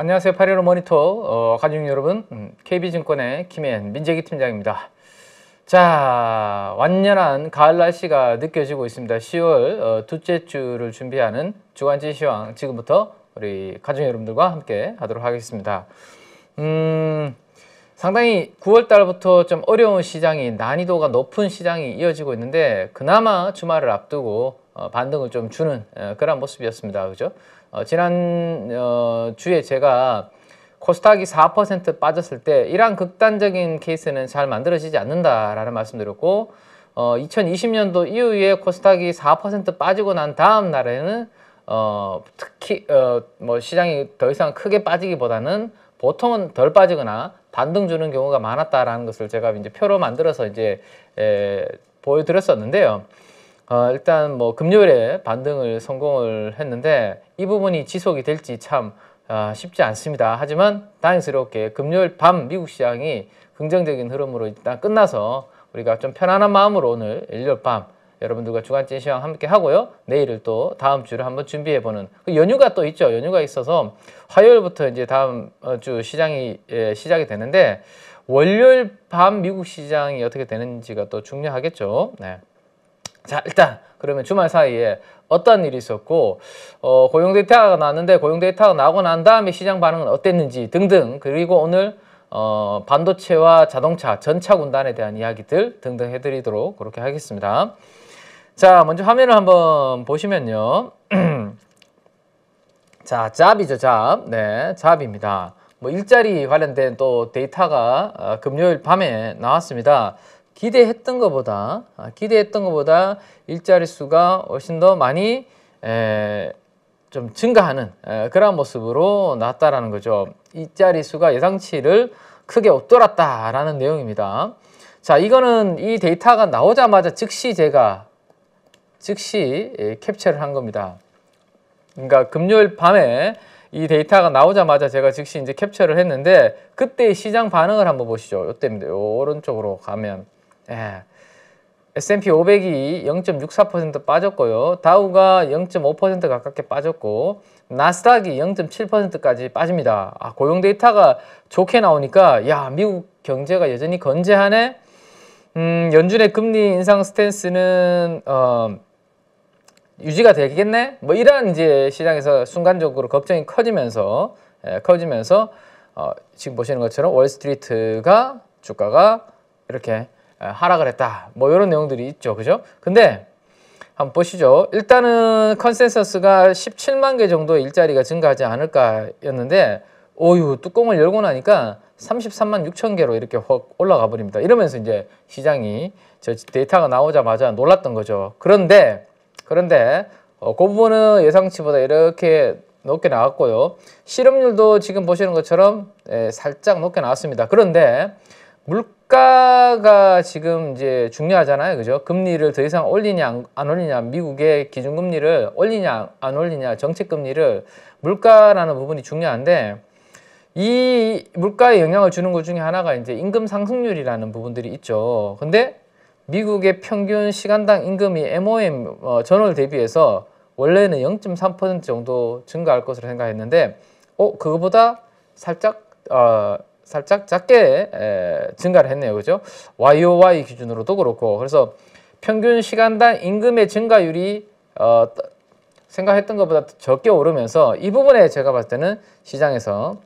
안녕하세요. 파리로 모니터 어, 가족 여러분 음, KB증권의 김혜연 민재기 팀장입니다. 자 완연한 가을 날씨가 느껴지고 있습니다. 10월 어, 둘째 주를 준비하는 주간지 시황 지금부터 우리 가족 여러분들과 함께 하도록 하겠습니다. 음, 상당히 9월 달부터 좀 어려운 시장이 난이도가 높은 시장이 이어지고 있는데 그나마 주말을 앞두고 어, 반등을 좀 주는 어, 그런 모습이었습니다. 그죠? 어, 지난 어, 주에 제가 코스닥이 4% 빠졌을 때 이러한 극단적인 케이스는 잘 만들어지지 않는다라는 말씀드렸고 어, 2020년도 이후에 코스닥이 4% 빠지고 난 다음 날에는 어, 특히 어, 뭐 시장이 더 이상 크게 빠지기보다는 보통은 덜 빠지거나 반등 주는 경우가 많았다라는 것을 제가 이제 표로 만들어서 이제 에, 보여드렸었는데요. 어, 일단 뭐 금요일에 반등을 성공을 했는데 이 부분이 지속이 될지 참 어, 쉽지 않습니다. 하지만 다행스럽게 금요일 밤 미국 시장이 긍정적인 흐름으로 일단 끝나서 우리가 좀 편안한 마음으로 오늘 일요일 밤 여러분들과 주간찐 시황 함께 하고요. 내일을 또 다음 주를 한번 준비해 보는 그 연휴가 또 있죠. 연휴가 있어서 화요일부터 이제 다음 어, 주 시장이 예, 시작이 되는데 월요일 밤 미국 시장이 어떻게 되는지가 또 중요하겠죠. 네. 자 일단 그러면 주말 사이에 어떤 일이 있었고 어, 고용 데이터가 나왔는데 고용 데이터가 나오고 난 다음에 시장 반응은 어땠는지 등등 그리고 오늘 어, 반도체와 자동차 전차 군단에 대한 이야기들 등등 해드리도록 그렇게 하겠습니다. 자 먼저 화면을 한번 보시면요. 자 잡이죠 잡. 네 잡입니다. 뭐 일자리 관련된 또 데이터가 어, 금요일 밤에 나왔습니다. 기대했던 것보다 아, 기대했던 것보다 일자리 수가 훨씬 더 많이 에, 좀 증가하는 에, 그런 모습으로 나왔다라는 거죠. 일자리 수가 예상치를 크게 웃돌았다라는 내용입니다. 자, 이거는 이 데이터가 나오자마자 즉시 제가 즉시 예, 캡처를 한 겁니다. 그러니까 금요일 밤에 이 데이터가 나오자마자 제가 즉시 이제 캡처를 했는데 그때 시장 반응을 한번 보시죠. 요때입니다. 요런 쪽으로 가면 예. S&P 500이 0.64% 빠졌고요. 다우가 0.5% 가깝게 빠졌고 나스닥이 0.7%까지 빠집니다. 아, 고용 데이터가 좋게 나오니까 야 미국 경제가 여전히 건재하네. 음, 연준의 금리 인상 스탠스는 어, 유지가 되겠네. 뭐 이런 이제 시장에서 순간적으로 걱정이 커지면서 예, 커지면서 어, 지금 보시는 것처럼 월스트리트가 주가가 이렇게 하락을 했다. 뭐 이런 내용들이 있죠. 그죠? 근데 한번 보시죠. 일단은 컨센서스가 17만 개정도 일자리가 증가하지 않을까였는데 오유 뚜껑을 열고 나니까 33만 6천 개로 이렇게 확 올라가 버립니다. 이러면서 이제 시장이 저 데이터가 나오자마자 놀랐던 거죠. 그런데 그런데 어, 그 부분은 예상치보다 이렇게 높게 나왔고요. 실업률도 지금 보시는 것처럼 예, 살짝 높게 나왔습니다. 그런데 물가가 지금 이제 중요하잖아요. 그죠? 금리를 더 이상 올리냐 안 올리냐 미국의 기준금리를 올리냐 안 올리냐 정책금리를 물가라는 부분이 중요한데 이 물가에 영향을 주는 것 중에 하나가 이제 임금 상승률이라는 부분들이 있죠. 근데 미국의 평균 시간당 임금이 MOM 어, 전월 대비해서 원래는 0.3% 정도 증가할 것으로 생각했는데 어 그거보다 살짝 어, 살짝 작게 에, 증가를 했네요. 그죠? YOY 기준으로도 그렇고 그래서 평균 시간당 임금의 증가율이 어, 생각했던 것보다 적게 오르면서 이 부분에 제가 봤을 때는 시장에서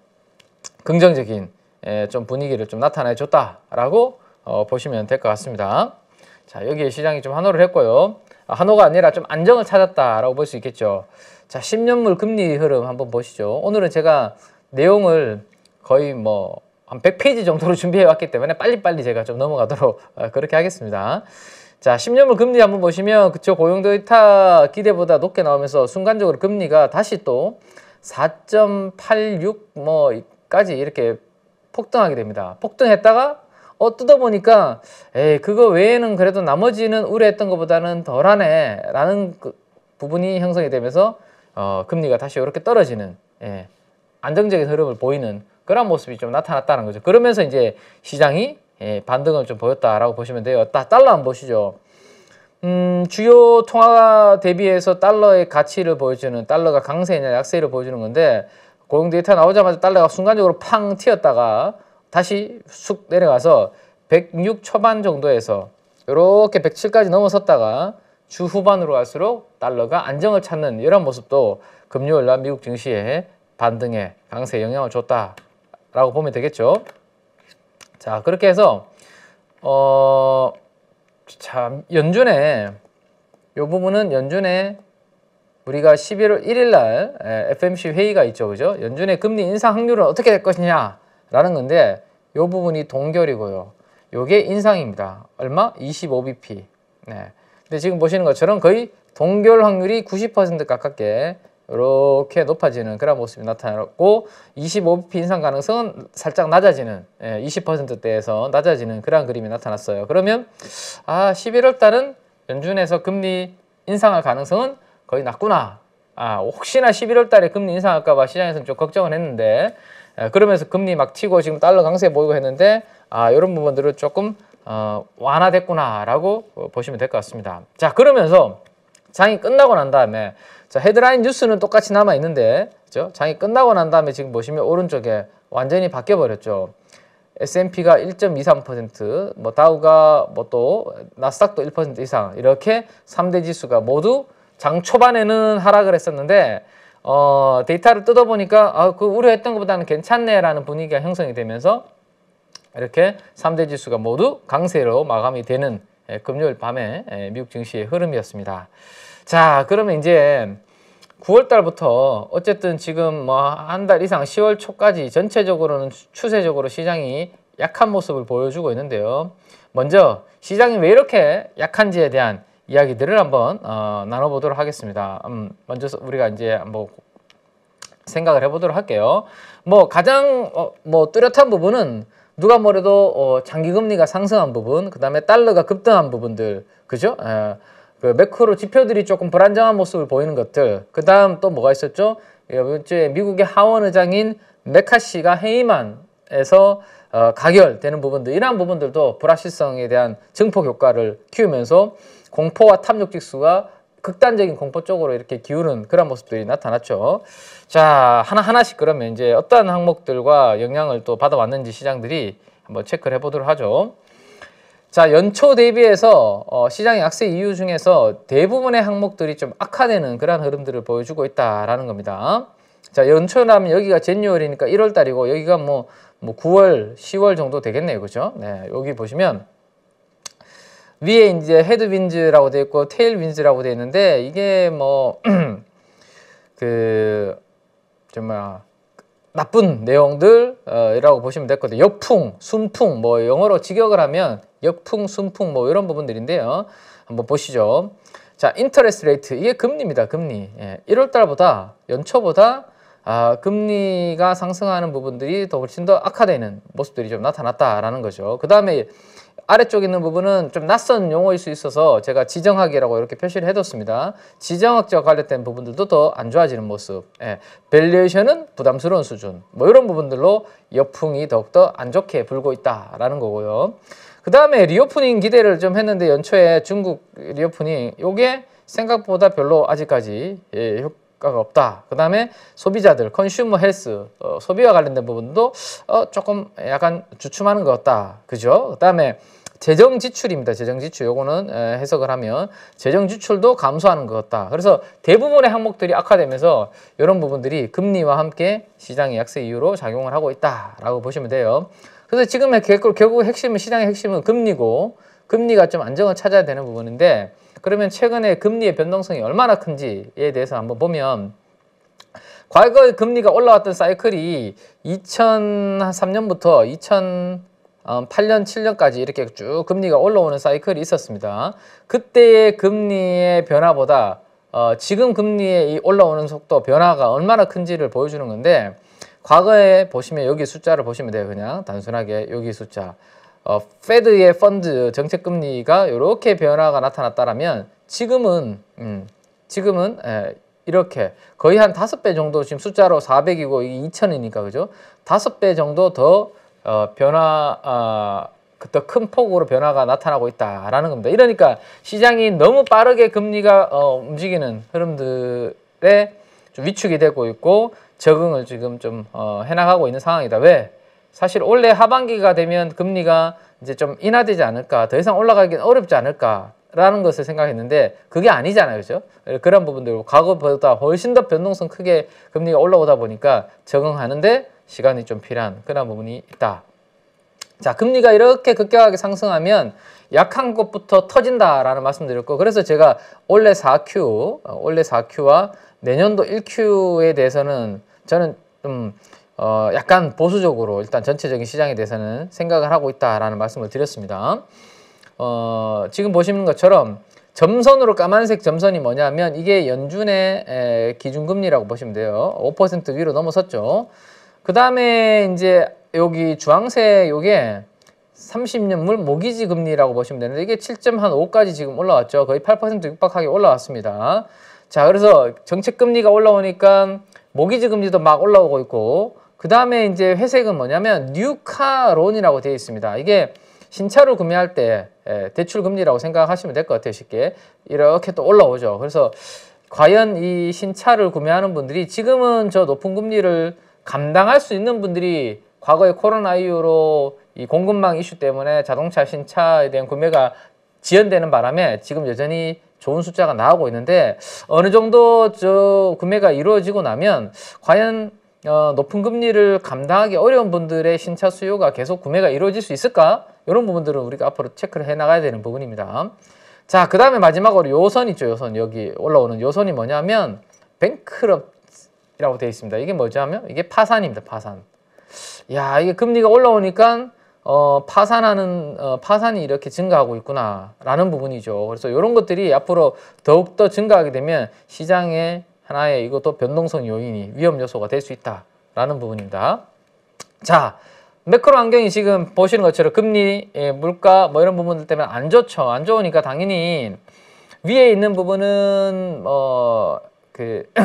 긍정적인 에, 좀 분위기를 좀 나타내 줬다라고 어, 보시면 될 것 같습니다. 자 여기에 시장이 좀 한호를 했고요. 아, 한호가 아니라 좀 안정을 찾았다라고 볼 수 있겠죠. 자 10년물 금리 흐름 한번 보시죠. 오늘은 제가 내용을 거의 뭐한 100페이지 정도로 준비해 왔기 때문에 빨리빨리 제가 좀 넘어가도록 어, 그렇게 하겠습니다. 자, 10년물 금리 한번 보시면 그쪽 고용도 이타 기대보다 높게 나오면서 순간적으로 금리가 다시 또 4.86 뭐까지 이렇게 폭등하게 됩니다. 폭등했다가 어 뜯어보니까 에 그거 외에는 그래도 나머지는 우려했던 것보다는 덜하네 라는 그 부분이 형성이 되면서 어 금리가 다시 이렇게 떨어지는 예, 안정적인 흐름을 보이는 그런 모습이 좀 나타났다는 거죠. 그러면서 이제 시장이 예, 반등을 좀 보였다라고 보시면 돼요. 다 달러 한번 보시죠. 음, 주요 통화 대비해서 달러의 가치를 보여주는 달러가 강세냐 약세를 보여주는 건데 고용 데이터 나오자마자 달러가 순간적으로 팡 튀었다가 다시 쑥 내려가서 106 초반 정도에서 이렇게 107까지 넘어섰다가 주 후반으로 갈수록 달러가 안정을 찾는 이런 모습도 금요일 날 미국 증시에 반등에 강세 영향을 줬다. 라고 보면 되겠죠 자 그렇게 해서 어, 참 연준에 요 부분은 연준에 우리가 11월 1일 날 FMC 회의가 있죠. 그죠? 연준의 금리 인상 확률은 어떻게 될 것이냐 라는 건데 요 부분이 동결이고요. 요게 인상입니다. 얼마? 25bp. 네. 근데 지금 보시는 것처럼 거의 동결 확률이 90% 가깝게 이렇게 높아지는 그런 모습이 나타났고 2 5 b 인상 가능성은 살짝 낮아지는 20%대에서 예, 낮아지는 그런 그림이 나타났어요. 그러면 아 11월 달은 연준에서 금리 인상할 가능성은 거의 낮구나. 아 혹시나 11월 달에 금리 인상할까 봐 시장에서는 좀 걱정을 했는데 예, 그러면서 금리 막 튀고 지금 달러 강세 보이고 했는데 아 이런 부분들을 조금 어, 완화됐구나라고 어, 보시면 될 것 같습니다. 자 그러면서 장이 끝나고 난 다음에 자, 헤드라인 뉴스는 똑같이 남아 있는데, 그죠? 장이 끝나고 난 다음에 지금 보시면 오른쪽에 완전히 바뀌어 버렸죠. S&P가 1.23%, 뭐 다우가 뭐 또 나스닥도 1% 이상 이렇게 3대 지수가 모두 장 초반에는 하락을 했었는데 어, 데이터를 뜯어 보니까 아, 그 우려했던 것보다는 괜찮네라는 분위기가 형성이 되면서 이렇게 3대 지수가 모두 강세로 마감이 되는 예, 금요일 밤에 예, 미국 증시의 흐름이었습니다. 자, 그러면 이제 9월 달부터 어쨌든 지금 뭐 한 달 이상 10월 초까지 전체적으로는 추세적으로 시장이 약한 모습을 보여주고 있는데요. 먼저 시장이 왜 이렇게 약한지에 대한 이야기들을 한번 어, 나눠보도록 하겠습니다. 음, 먼저 우리가 이제 뭐 생각을 해보도록 할게요. 뭐 가장 어, 뭐 뚜렷한 부분은 누가 뭐래도 어, 장기금리가 상승한 부분, 그 다음에 달러가 급등한 부분들, 그죠? 에, 그 매크로 지표들이 조금 불안정한 모습을 보이는 것들 그 다음 또 뭐가 있었죠? 예, 이번 주에 미국의 하원 의장인 메카시가 해임안에서 어, 가결되는 부분들 이러한 부분들도 불확실성에 대한 증폭 효과를 키우면서 공포와 탐욕 지수가 극단적인 공포 쪽으로 이렇게 기우는 그런 모습들이 나타났죠. 자 하나하나씩 그러면 이제 어떤 항목들과 영향을 또 받아왔는지 시장들이 한번 체크를 해보도록 하죠. 자 연초 대비해서 어, 시장 약세 이유 중에서 대부분의 항목들이 좀 악화되는 그러한 흐름들을 보여주고 있다라는 겁니다. 자 연초라면 여기가 제뉴얼이니까 1월달이고 여기가 뭐, 뭐 9월, 10월 정도 되겠네요. 그죠? 네, 여기 보시면 위에 이제 헤드윈즈라고 되어 있고 테일윈즈라고 되어 있는데 이게 뭐 그 정말 나쁜 내용들이라고 보시면 될 거예요. 역풍, 순풍, 뭐 영어로 직역을 하면 역풍, 순풍 뭐 이런 부분들인데요. 한번 보시죠. 자, 인터레스 레이트 이게 금리입니다. 금리. 예, 1월 달보다 연초보다 아, 금리가 상승하는 부분들이 더 훨씬 더 악화되는 모습들이 좀 나타났다라는 거죠. 그 다음에 아래쪽에 있는 부분은 좀 낯선 용어일 수 있어서 제가 지정학이라고 이렇게 표시를 해뒀습니다. 지정학적 관련된 부분들도 더 안 좋아지는 모습, 예, 밸류에이션은 부담스러운 수준, 뭐 이런 부분들로 여풍이 더욱더 안 좋게 불고 있다라는 거고요. 그 다음에 리오프닝 기대를 좀 했는데 연초에 중국 리오프닝, 요게 생각보다 별로 아직까지 예, 효과가 없다. 그 다음에 소비자들, 컨슈머 헬스, 어, 소비와 관련된 부분도 어, 조금 약간 주춤하는 것 같다. 그죠? 그 다음에 재정 지출입니다. 재정 지출 요거는 해석을 하면 재정 지출도 감소하는 것 같다. 그래서 대부분의 항목들이 악화되면서 이런 부분들이 금리와 함께 시장의 약세 이유로 작용을 하고 있다라고 보시면 돼요. 그래서 지금의 결국 핵심은 시장의 핵심은 금리고 금리가 좀 안정을 찾아야 되는 부분인데 그러면 최근에 금리의 변동성이 얼마나 큰지에 대해서 한번 보면 과거 금리가 올라왔던 사이클이 2003년부터 2000 8년, 음, 7년까지 이렇게 쭉 금리가 올라오는 사이클이 있었습니다. 그때의 금리의 변화보다 어, 지금 금리의 이 올라오는 속도 변화가 얼마나 큰지를 보여주는 건데 과거에 보시면 여기 숫자를 보시면 돼요. 그냥 단순하게 여기 숫자. 어, 페드의 펀드 정책금리가 이렇게 변화가 나타났다면 라 지금은 음, 지금은 에, 예, 이렇게 거의 한 다섯 배 정도 지금 숫자로 400이고 이게 2000이니까 그죠? 다섯 배 정도 더 어, 변화 어, 더큰 폭으로 변화가 나타나고 있다라는 겁니다. 이러니까 시장이 너무 빠르게 금리가 어, 움직이는 흐름들에 좀 위축이 되고 있고 적응을 지금 좀 어, 해나가고 있는 상황이다. 왜? 사실 올해 하반기가 되면 금리가 이제 좀 인하되지 않을까, 더 이상 올라가긴 어렵지 않을까라는 것을 생각했는데 그게 아니잖아요, 그죠? 그런 부분들 과거보다 훨씬 더 변동성 크게 금리가 올라오다 보니까 적응하는데 시간이 좀 필요한 그런 부분이 있다. 자, 금리가 이렇게 급격하게 상승하면 약한 것부터 터진다라는 말씀드렸고 그래서 제가 올해 4Q, 어, 올해 4Q와 내년도 1Q에 대해서는 저는 좀 어, 약간 보수적으로 일단 전체적인 시장에 대해서는 생각을 하고 있다라는 말씀을 드렸습니다. 어, 지금 보시는 것처럼 점선으로 까만색 점선이 뭐냐면 이게 연준의 기준금리라고 보시면 돼요. 5% 위로 넘어섰죠. 그 다음에 이제 여기 주황색 요게 30년물 모기지 금리라고 보시면 되는데 이게 7.5까지 지금 올라왔죠. 거의 8% 육박하게 올라왔습니다. 자 그래서 정책 금리가 올라오니까 모기지 금리도 막 올라오고 있고 그 다음에 이제 회색은 뭐냐면 뉴카론이라고 되어 있습니다. 이게 신차를 구매할 때 예, 대출 금리라고 생각하시면 될 것 같아요. 쉽게 이렇게 또 올라오죠. 그래서 과연 이 신차를 구매하는 분들이 지금은 저 높은 금리를 감당할 수 있는 분들이 과거에 코로나 이후로 이 공급망 이슈 때문에 자동차 신차에 대한 구매가 지연되는 바람에 지금 여전히 좋은 숫자가 나오고 있는데 어느 정도 저 구매가 이루어지고 나면 과연 어, 높은 금리를 감당하기 어려운 분들의 신차 수요가 계속 구매가 이루어질 수 있을까? 이런 부분들은 우리가 앞으로 체크를 해나가야 되는 부분입니다. 자, 그 다음에 마지막으로 요선이죠, 요선. 여기 올라오는 요선이 뭐냐면 뱅크럽 라고 되어 있습니다. 이게 뭐냐면 이게 파산입니다. 파산. 야 이게 금리가 올라오니까 어, 파산하는 어, 파산이 이렇게 증가하고 있구나라는 부분이죠. 그래서 이런 것들이 앞으로 더욱 더 증가하게 되면 시장에 하나의 이것도 변동성 요인이 위험 요소가 될 수 있다라는 부분입니다. 자. 매크로 환경이 지금 보시는 것처럼 금리, 예, 물가 뭐 이런 부분들 때문에 안 좋죠. 안 좋으니까 당연히 위에 있는 부분은 어, 그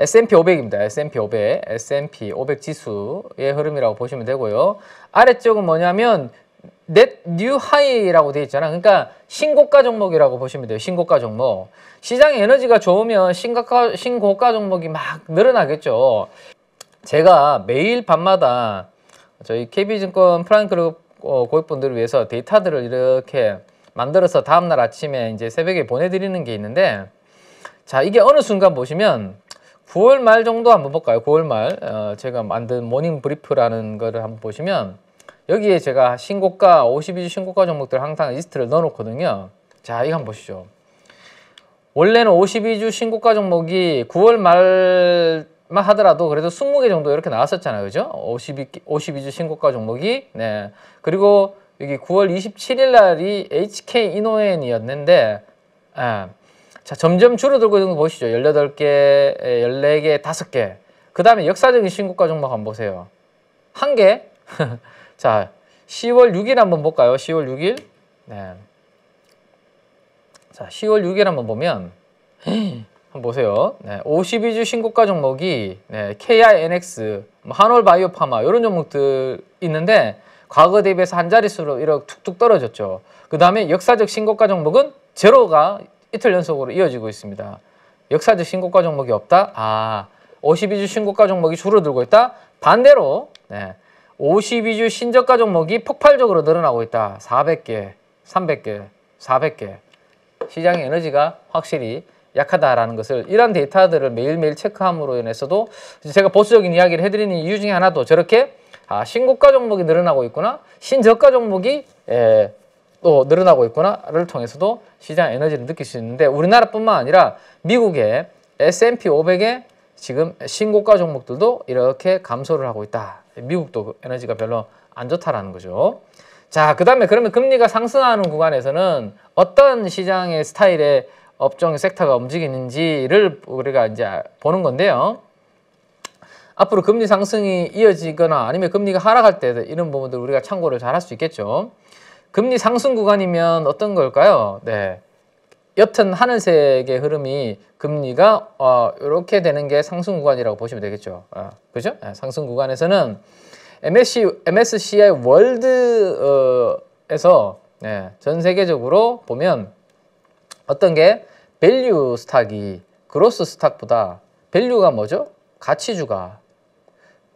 S&P 500입니다. S&P 500, S&P 500 지수의 흐름이라고 보시면 되고요. 아래쪽은 뭐냐면 넷뉴 하이라고 되어 있잖아. 그러니까 신고가 종목이라고 보시면 돼요. 신고가 종목. 시장의 에너지가 좋으면 신고가, 신고가 종목이 막 늘어나겠죠. 제가 매일 밤마다 저희 KB증권 프랑그룹 어, 고객분들을 위해서 데이터들을 이렇게 만들어서 다음날 아침에 이제 새벽에 보내드리는 게 있는데 자 이게 어느 순간 보시면 9월 말 정도 한번 볼까요? 9월 말 어, 제가 만든 모닝 브리프라는 거를 한번 보시면 여기에 제가 신고가 52주 신고가 종목들 항상 리스트를 넣어놓거든요. 자 이거 한번 보시죠. 원래는 52주 신고가 종목이 9월 말만 하더라도 그래도 20개 정도 이렇게 나왔었잖아요. 그죠? 52, 52주 신고가 종목이 네 그리고 여기 9월 27일 날이 HK 이노엔이었는데 아, 예, 자, 점점 줄어들고 있는 거 보시죠. 1 8개1 4개5 개그 다음에 역사적인 신고가 종목 한번 보세요. 1 개. 자, 10월 6일 한번 볼까요? 10월 6일. 네. 자, 10월 6일 한번 보면 한번 보세요. 네, 52주 신고가 종목이 네, KINX, 뭐 한올바이오파마 이런 종목들 있는데 과거 대비해서 한 자릿수로 이렇게 툭툭 떨어졌죠. 그 다음에 역사적 신고가 종목은 제로가 이틀 연속으로 이어지고 있습니다. 역사적 신고가 종목이 없다. 아, 52주 신고가 종목이 줄어들고 있다. 반대로 네, 52주 신저가 종목이 폭발적으로 늘어나고 있다. 400개, 300개, 400개. 시장의 에너지가 확실히 약하다라는 것을 이러한 데이터들을 매일매일 체크함으로 인해서도 제가 보수적인 이야기를 해드리는 이유 중에 하나도 저렇게 아, 신고가 종목이 늘어나고 있구나, 신저가 종목이 에, 예, 또 늘어나고 있구나를 통해서도 시장 에너지를 느낄 수 있는데 우리나라뿐만 아니라 미국의 S&P 500의 지금 신고가 종목들도 이렇게 감소를 하고 있다. 미국도 에너지가 별로 안 좋다라는 거죠. 자, 그 다음에 그러면 금리가 상승하는 구간에서는 어떤 시장의 스타일의 업종 섹터가 움직이는지를 우리가 이제 보는 건데요. 앞으로 금리 상승이 이어지거나 아니면 금리가 하락할 때 이런 부분들 우리가 참고를 잘 할 수 있겠죠. 금리 상승 구간이면 어떤 걸까요? 네. 옅은 하늘색의 흐름이 금리가 어, 이렇게 되는 게 상승 구간이라고 보시면 되겠죠. 어, 그죠? 네, 상승 구간에서는 MSC, MSCI 월드에서 어, 네, 전 세계적으로 보면 어떤 게 밸류 스탁이 그로스 스탁보다 밸류가 뭐죠? 가치주가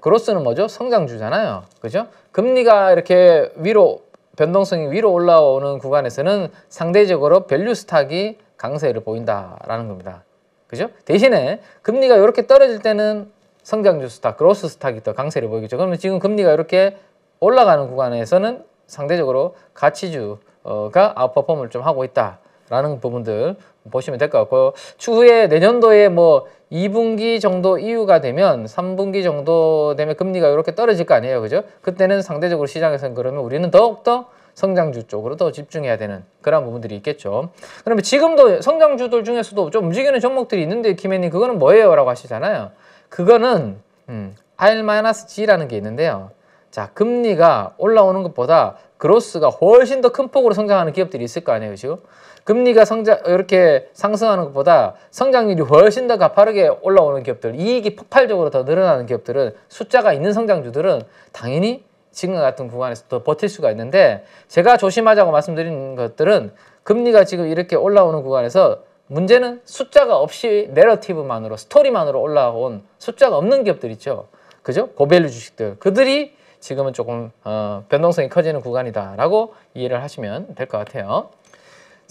그로스는 뭐죠? 성장주잖아요. 그죠? 금리가 이렇게 위로 변동성이 위로 올라오는 구간에서는 상대적으로 밸류 스탁이 강세를 보인다라는 겁니다. 그죠? 대신에 금리가 이렇게 떨어질 때는 성장주 스탁, 그로스 스탁이 더 강세를 보이겠죠. 그러면 지금 금리가 이렇게 올라가는 구간에서는 상대적으로 가치주가 아웃퍼폼을 좀 하고 있다라는 부분들 보시면 될 것 같고요. 추후에 내년도에 뭐 2분기 정도 이후가 되면 3분기 정도 되면 금리가 이렇게 떨어질 거 아니에요. 그죠? 그때는 상대적으로 시장에서는 그러면 우리는 더욱더 성장주 쪽으로 더 집중해야 되는 그런 부분들이 있겠죠. 그러면 지금도 성장주들 중에서도 좀 움직이는 종목들이 있는데 김혜님 그거는 뭐예요? 라고 하시잖아요. 그거는 음, R-G라는 게 있는데요. 자 금리가 올라오는 것보다 그로스가 훨씬 더 큰 폭으로 성장하는 기업들이 있을 거 아니에요. 지금? 금리가 성장 이렇게 상승하는 것보다 성장률이 훨씬 더 가파르게 올라오는 기업들, 이익이 폭발적으로 더 늘어나는 기업들은 숫자가 있는 성장주들은 당연히 지금 같은 구간에서 더 버틸 수가 있는데 제가 조심하자고 말씀드린 것들은 금리가 지금 이렇게 올라오는 구간에서 문제는 숫자가 없이 내러티브만으로 스토리만으로 올라온 숫자가 없는 기업들 있죠. 그죠? 고밸류 주식들 그들이 지금은 조금 어, 변동성이 커지는 구간이다라고 이해를 하시면 될 것 같아요.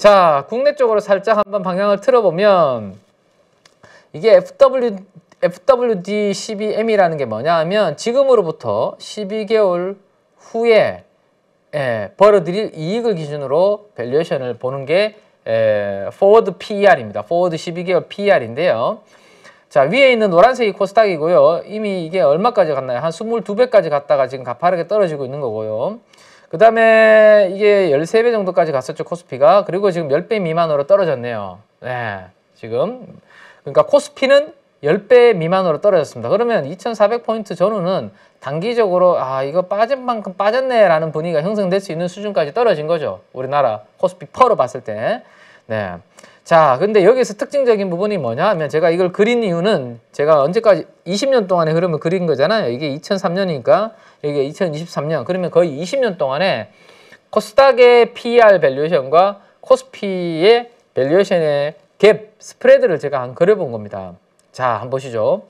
자, 국내 쪽으로 살짝 한번 방향을 틀어보면 이게 FW, FWD12M이라는 게 뭐냐 하면 지금으로부터 12개월 후에 예, 벌어들일 이익을 기준으로 밸류에이션을 보는 게 예, Forward PER입니다. Forward 12개월 PER인데요. 자 위에 있는 노란색이 코스닥이고요. 이미 이게 얼마까지 갔나요? 한 22배까지 갔다가 지금 가파르게 떨어지고 있는 거고요. 그 다음에 이게 13배 정도까지 갔었죠 코스피가 그리고 지금 10배 미만으로 떨어졌네요 네 지금 그러니까 코스피는 10배 미만으로 떨어졌습니다 그러면 2400포인트 전후는 단기적으로 아 이거 빠진 만큼 빠졌네 라는 분위기가 형성될 수 있는 수준까지 떨어진 거죠 우리나라 코스피 퍼로 봤을 때 네. 자, 근데 여기서 특징적인 부분이 뭐냐 하면 제가 이걸 그린 이유는 제가 언제까지 20년 동안의 흐름을 그린 거잖아요. 이게 2003년이니까 이게 2023년. 그러면 거의 20년 동안에 코스닥의 p e r 밸류에이션과 코스피의 밸류에이션의 갭 스프레드를 제가 한 그려본 겁니다. 자, 한번 보시죠.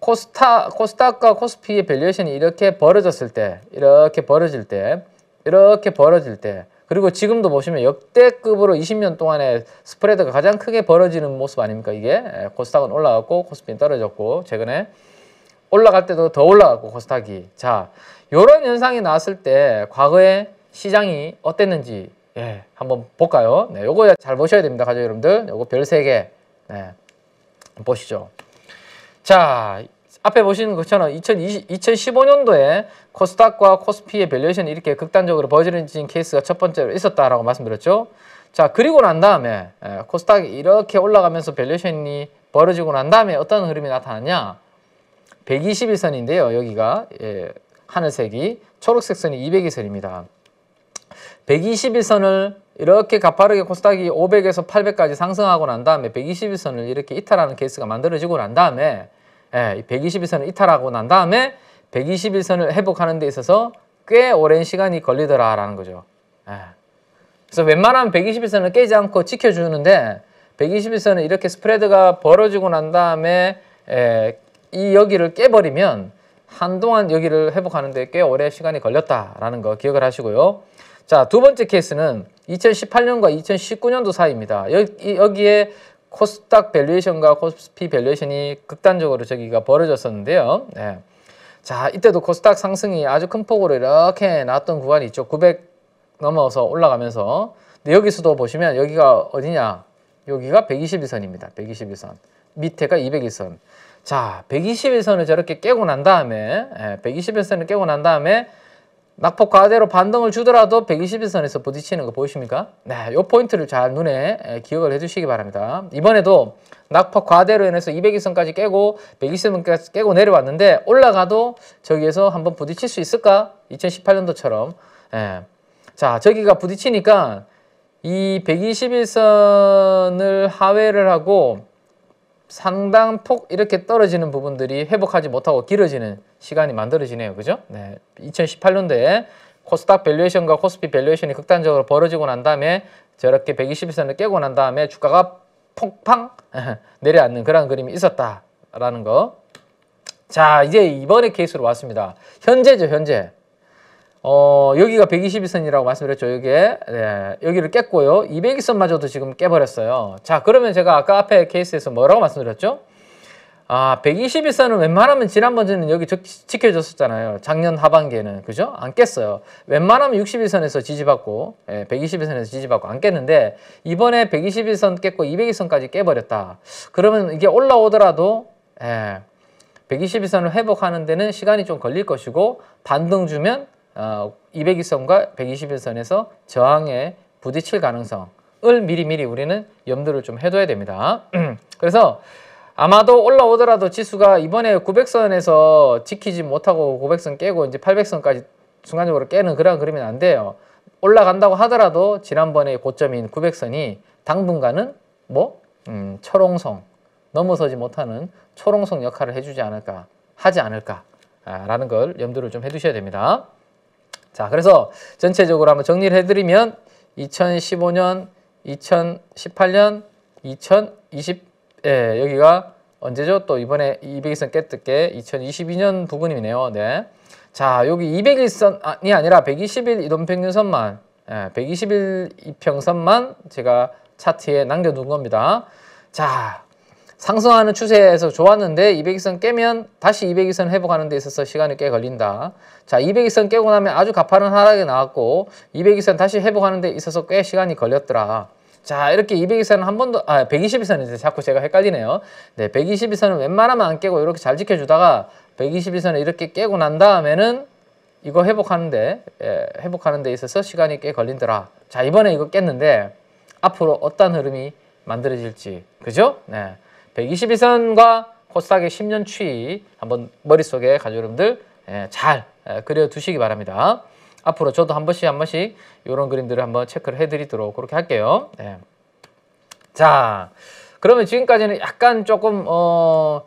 코스타, 코스닥과 코스피의 밸류에이션이 이렇게 벌어졌을 때, 이렇게 벌어질 때, 이렇게 벌어질 때 그리고 지금도 보시면 역대급으로 20년 동안에 스프레드가 가장 크게 벌어지는 모습 아닙니까 이게 예, 코스닥은 올라갔고 코스피는 떨어졌고 최근에 올라갈 때도 더 올라갔고 코스닥이 자 이런 현상이 나왔을 때과거의 시장이 어땠는지 예, 한번 볼까요? 네, 요거 잘 보셔야 됩니다, 가족 여러분들. 요거 별세개 네, 보시죠. 자, 앞에 보시는 것처럼 2020, 2015년도에 코스닥과 코스피의 밸류에이션이 이렇게 극단적으로 버즈러진 케이스가 첫 번째로 있었다라고 말씀드렸죠. 자, 그리고 난 다음에 예, 코스닥이 이렇게 올라가면서 밸류에이션이 벌어지고 난 다음에 어떤 흐름이 나타났냐? 121선인데요. 여기가 예, 하늘색이 초록색 선이 2 0 0선입니다 121선을 이렇게 가파르게 코스닥이 500에서 800까지 상승하고 난 다음에 121선을 이렇게 이탈하는 케이스가 만들어지고 난 다음에 예, 121선을 0 이탈하고 난 다음에 121선을 회복하는 데 있어서 꽤 오랜 시간이 걸리더라라는 거죠. 예. 그래서 웬만하면 121선을 0 깨지 않고 지켜주는데 121선은 0 이렇게 스프레드가 벌어지고 난 다음에 예, 이 여기를 깨버리면 한동안 여기를 회복하는 데 꽤 오래 시간이 걸렸다라는 거 기억을 하시고요. 자, 두 번째 케이스는 2018년과 2019년도 사이입니다. 여, 여기에 코스닥 밸류에이션과 코스피 밸류에이션이 극단적으로 저기가 벌어졌었는데요. 네. 자, 이때도 코스닥 상승이 아주 큰 폭으로 이렇게 나왔던 구간이 있죠. 900 넘어서 올라가면서. 근데 여기서도 보시면 여기가 어디냐? 여기가 121선입니다. 121선. 밑에가 201선. 자, 121선을 저렇게 깨고 난 다음에, 121선을 예, 깨고 난 다음에 낙폭 과대로 반등을 주더라도 121선에서 부딪히는 거 보이십니까? 네, 요 포인트를 잘 눈에 기억을 해주시기 바랍니다. 이번에도 낙폭 과대로 인해서 202선까지 깨고 120선까지 깨고 내려왔는데 올라가도 저기에서 한번 부딪힐 수 있을까? 2018년도처럼. 예. 자, 저기가 부딪히니까 이 121선을 하회를 하고 상당폭 이렇게 떨어지는 부분들이 회복하지 못하고 길어지는 시간이 만들어지네요. 그죠? 네. 2018년도에 코스닥 밸류에이션과 코스피 밸류에이션이 극단적으로 벌어지고 난 다음에 저렇게 120선을 깨고 난 다음에 주가가 퐁팡 내려앉는 그런 그림이 있었다라는 거. 자, 이제 이번에 케이스로 왔습니다. 현재죠, 현재. 어, 여기가 122선이라고 말씀드렸죠. 이게 네, 여기를 깼고요. 200선마저도 지금 깨버렸어요. 자, 그러면 제가 아까 앞에 케이스에서 뭐라고 말씀드렸죠? 아, 122선은 웬만하면 지난번에는 여기 지켜줬었잖아요. 작년 하반기에는. 그죠? 안 깼어요. 웬만하면 61선에서 지지받고, 예, 122선에서 지지받고 안 깼는데, 이번에 121선 깼고 202선까지 깨버렸다. 그러면 이게 올라오더라도, 예, 122선을 회복하는 데는 시간이 좀 걸릴 것이고, 반등 주면 어, 202선과 121선에서 저항에 부딪힐 가능성을 미리미리 우리는 염두를 좀 해둬야 됩니다. 그래서 아마도 올라오더라도 지수가 이번에 900선에서 지키지 못하고 900선 깨고 이제 800선까지 순간적으로 깨는 그런 그러면안 돼요. 올라간다고 하더라도 지난번에 고점인 900선이 당분간은 뭐 음, 철옹성 넘어서지 못하는 초롱성 역할을 해주지 않을까 하지 않을까라는 걸 염두를 좀 해두셔야 됩니다. 자, 그래서 전체적으로 한번 정리를 해드리면 2015년, 2018년, 2020, 예, 여기가 언제죠? 또 이번에 200일선 깨뜨게 2022년 부분이네요. 네. 자, 여기 200일선이 아니라 120일 이동평균선만, 예, 120일 이평선만 제가 차트에 남겨둔 겁니다. 자, 상승하는 추세에서 좋았는데 200일선 깨면 다시 200일선 회복하는 데 있어서 시간이 꽤 걸린다. 자, 200일선 깨고 나면 아주 가파른 하락이 나왔고 200일선 다시 회복하는 데 있어서 꽤 시간이 걸렸더라. 자, 이렇게 200일선은 한 번도 아, 120일선인데 자꾸 제가 헷갈리네요. 네, 120일선은 웬만하면 안 깨고 이렇게 잘 지켜 주다가 120일선을 이렇게 깨고 난 다음에는 이거 회복하는데 예, 회복하는 데 있어서 시간이 꽤 걸린더라. 자, 이번에 이거 깼는데 앞으로 어떤 흐름이 만들어질지. 그죠? 네. 122선과 코스닥의 10년 추이 한번 머릿속에 가족 여러분들 예, 잘 예, 그려두시기 바랍니다. 앞으로 저도 한 번씩 한 번씩 이런 그림들을 한번 체크를 해드리도록 그렇게 할게요. 네. 자, 그러면 지금까지는 약간 조금 어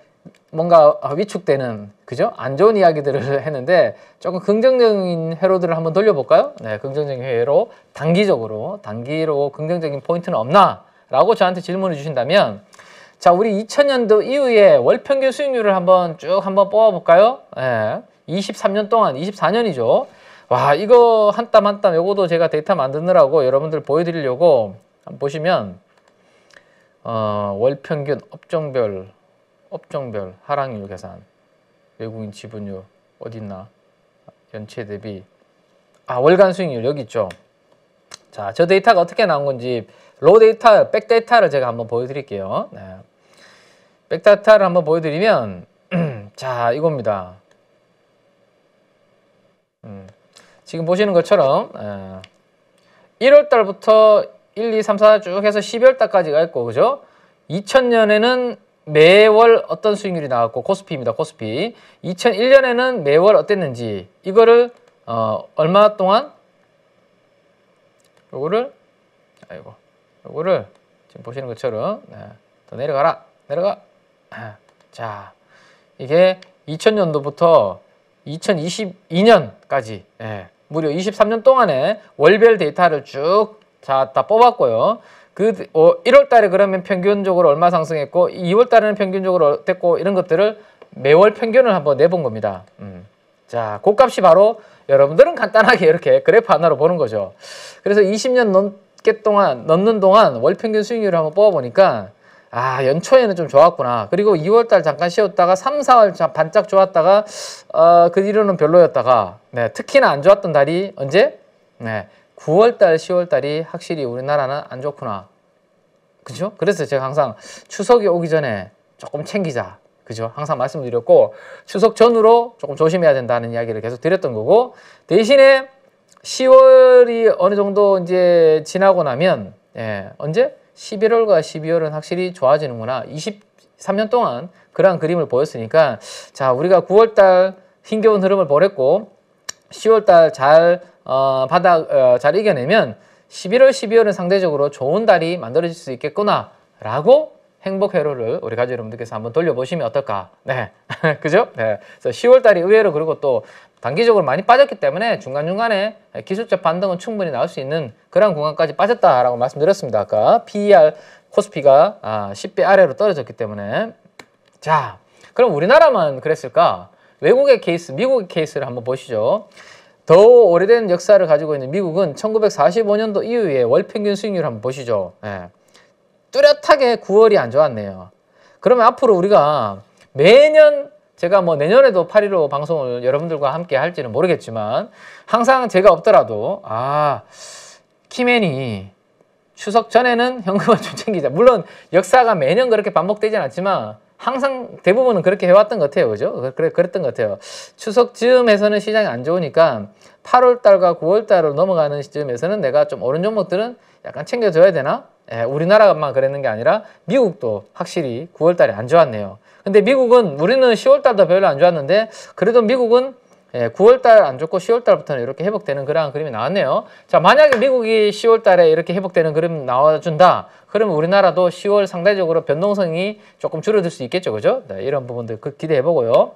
뭔가 위축되는 그죠? 안 좋은 이야기들을 했는데 조금 긍정적인 회로들을 한번 돌려볼까요? 네, 긍정적인 회로 단기적으로 단기로 긍정적인 포인트는 없나? 라고 저한테 질문을 주신다면 자, 우리 2000년도 이후에 월평균 수익률을 한번 쭉 한번 뽑아볼까요? 예. 23년 동안, 24년이죠. 와, 이거 한 땀 한땀 요거도 제가 데이터 만드느라고 여러분들 보여드리려고 보시면 어, 월평균 업종별 업종별 하락률 계산 외국인 지분율 어딨나 연체 대비 아 월간 수익률 여기 있죠 자 저 데이터가 어떻게 나온 건지 로 데이터 백 데이터를 제가 한번 보여드릴게요 네. 백다타를 한번 보여드리면 자 이겁니다. 음, 지금 보시는 것처럼 어, 1월달부터 1, 2, 3, 4 쭉 해서 12월달까지가 있고 그죠? 2000년에는 매월 어떤 수익률이 나왔고 코스피입니다. 코스피 2001년에는 매월 어땠는지 이거를 어, 얼마 동안 요거를 아이고 요거를 지금 보시는 것처럼 네, 더 내려가라 내려가 자, 이게 2000년도부터 2022년까지 예, 무려 23년 동안에 월별 데이터를 쭉자다 뽑았고요. 그 어, 1월 달에 그러면 평균적으로 얼마 상승했고 2월 달에는 평균적으로 됐고 이런 것들을 매월 평균을 한번 내본 겁니다. 음. 자, 고값이 바로 여러분들은 간단하게 이렇게 그래프 하나로 보는 거죠. 그래서 20년 넘게 동안 넘는 동안 월 평균 수익률을 한번 뽑아 보니까 아 연초에는 좀 좋았구나 그리고 2월달 잠깐 쉬었다가 3, 4월 반짝 좋았다가 어, 그 뒤로는 별로였다가 네, 특히나 안 좋았던 달이 언제? 네, 9월달, 10월달이 확실히 우리나라는 안 좋구나 그죠? 그래서 제가 항상 추석이 오기 전에 조금 챙기자 그죠? 항상 말씀드렸고 추석 전후로 조금 조심해야 된다는 이야기를 계속 드렸던 거고 대신에 10월이 어느 정도 이제 지나고 나면 예, 언제? 11월과 12월은 확실히 좋아지는구나. 23년 동안 그러한 그림을 보였으니까 자 우리가 9월달 힘겨운 흐름을 보냈고 10월달 잘 어, 바닥 어, 잘 이겨내면 11월, 12월은 상대적으로 좋은 달이 만들어질 수 있겠구나 라고 행복 회로를 우리 가족 여러분들께서 한번 돌려보시면 어떨까 네 그죠 네 그래서 10월 달이 의외로 그리고 또 단기적으로 많이 빠졌기 때문에 중간중간에 기술적 반등은 충분히 나올 수 있는 그런 공간까지 빠졌다라고 말씀드렸습니다. 아까 PER 코스피가 아, 10배 아래로 떨어졌기 때문에 자 그럼 우리나라만 그랬을까? 외국의 케이스, 미국의 케이스를 한번 보시죠. 더 오래된 역사를 가지고 있는 미국은 1945년도 이후에 월평균 수익률 한번 보시죠. 예. 뚜렷하게 9월이 안 좋았네요. 그러면 앞으로 우리가 매년 제가 뭐 내년에도 8 1로 방송을 여러분들과 함께 할지는 모르겠지만 항상 제가 없더라도 아 키맨이 추석 전에는 현금을 좀 챙기자. 물론 역사가 매년 그렇게 반복되진 않지만 항상 대부분은 그렇게 해왔던 것 같아요. 그죠? 그, 그래, 그랬던 것 같아요. 추석 즈음에서는 시장이 안 좋으니까 8월 달과 9월 달로 넘어가는 시점에서는 내가 좀 오른 종목들은 약간 챙겨줘야 되나? 예, 우리나라만 그랬는 게 아니라 미국도 확실히 9월 달에 안 좋았네요. 근데 미국은 우리는 10월달도 별로 안 좋았는데 그래도 미국은 9월달 예, 안 좋고 10월달부터는 이렇게 회복되는 그런 그림이 나왔네요. 자 만약에 미국이 10월달에 이렇게 회복되는 그림 나와준다. 그러면 우리나라도 10월 상대적으로 변동성이 조금 줄어들 수 있겠죠. 그죠? 네, 이런 부분들 그 기대해보고요.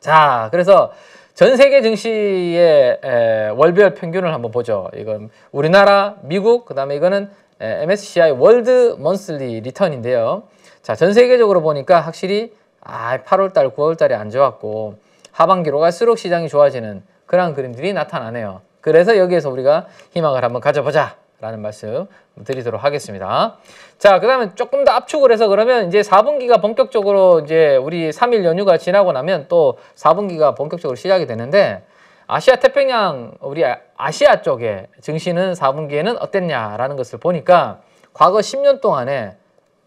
자 그래서 전 세계 증시의 에, 월별 평균을 한번 보죠. 이건 우리나라, 미국, 그 다음에 이거는 에, MSCI 월드 먼슬리 리턴인데요. 자, 전 세계적으로 보니까 확실히 아, 8월 달, 9월 달이 안 좋았고 하반기로 갈수록 시장이 좋아지는 그런 그림들이 나타나네요. 그래서 여기에서 우리가 희망을 한번 가져보자 라는 말씀 드리도록 하겠습니다. 자, 그 다음에 조금 더 압축을 해서 그러면 이제 4분기가 본격적으로 이제 우리 3일 연휴가 지나고 나면 또 4분기가 본격적으로 시작이 되는데 아시아 태평양 우리 아시아 쪽에 증시는 4분기에는 어땠냐라는 것을 보니까 과거 10년 동안에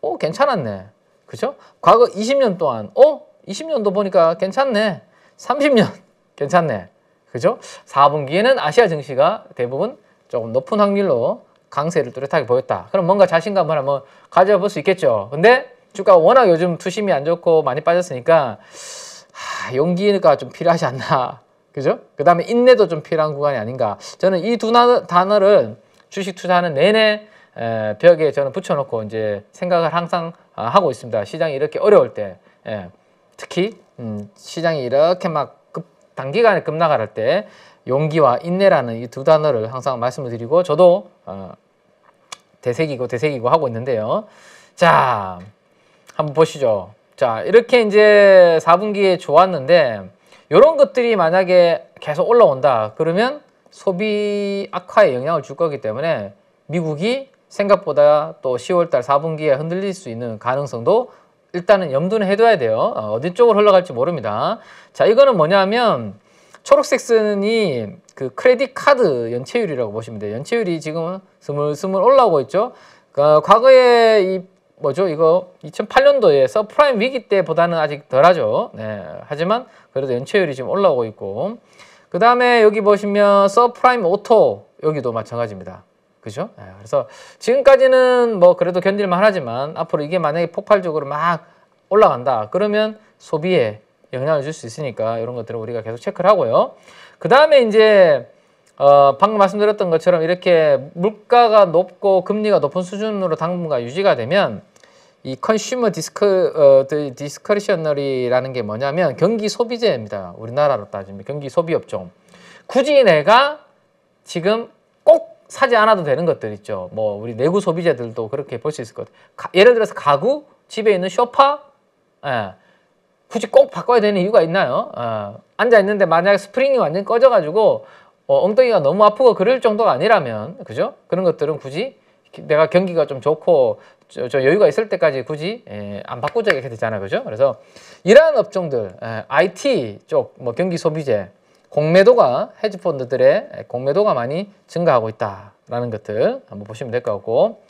어 괜찮았네. 그죠? 과거 20년 동안 어 20년도 보니까 괜찮네. 30년 괜찮네. 그죠? 4분기에는 아시아 증시가 대부분 조금 높은 확률로 강세를 뚜렷하게 보였다. 그럼 뭔가 자신감을 한번 가져볼 수 있겠죠. 근데 주가 워낙 요즘 투심이 안 좋고 많이 빠졌으니까 하, 용기가 좀 필요하지 않나. 그죠? 그 다음에 인내도 좀 필요한 구간이 아닌가. 저는 이 두 단어를 주식 투자하는 내내 에, 벽에 저는 붙여놓고 이제 생각을 항상 아, 하고 있습니다. 시장이 이렇게 어려울 때 예, 특히 음, 시장이 이렇게 막 급, 단기간에 급락할 때 용기와 인내라는 이 두 단어를 항상 말씀을 드리고 저도 어, 대세기고 대세기고 하고 있는데요. 자 한번 보시죠. 자 이렇게 이제 4분기에 좋았는데 이런 것들이 만약에 계속 올라온다 그러면 소비 악화에 영향을 줄 거기 때문에 미국이 생각보다 또 10월달 4분기에 흔들릴 수 있는 가능성도 일단은 염두는 해둬야 돼요. 어, 디 쪽으로 흘러갈지 모릅니다. 자, 이거는 뭐냐면 초록색 선이 그 크레딧 카드 연체율이라고 보시면 돼요. 연체율이 지금 스물스물 올라오고 있죠. 그러니까 과거에 이 뭐죠? 이거 2008년도에 서프라임 위기 때보다는 아직 덜하죠. 네. 하지만 그래도 연체율이 지금 올라오고 있고 그 다음에 여기 보시면 서프라임 오토 여기도 마찬가지입니다. 그죠? 예, 그래서 지금까지는 뭐 그래도 견딜만 하지만 앞으로 이게 만약에 폭발적으로 막 올라간다 그러면 소비에 영향을 줄 수 있으니까 이런 것들을 우리가 계속 체크를 하고요. 그 다음에 이제 어 방금 말씀드렸던 것처럼 이렇게 물가가 높고 금리가 높은 수준으로 당분간 유지가 되면 이 컨슈머 디스크 어디스커리셔널이라는게 뭐냐면 경기 소비재입니다. 우리나라로 따지면 경기 소비 업종. 굳이 내가 지금 꼭 사지 않아도 되는 것들 있죠. 뭐 우리 내구 소비자들도 그렇게 볼 수 있을 것 같아요. 예를 들어서 가구, 집에 있는 쇼파, 예. 굳이 꼭 바꿔야 되는 이유가 있나요? 예. 앉아 있는데 만약에 스프링이 완전 꺼져가지고 어, 엉덩이가 너무 아프고 그럴 정도가 아니라면 그죠? 그런 것들은 굳이 내가 경기가 좀 좋고 저, 저 여유가 있을 때까지 굳이 예, 안 바꾸자 이렇게 되잖아요, 그죠? 그래서 이러한 업종들, 예, IT 쪽, 뭐 경기 소비재 공매도가 헤지펀드들의 공매도가 많이 증가하고 있다라는 것들 한번 보시면 될 것 같고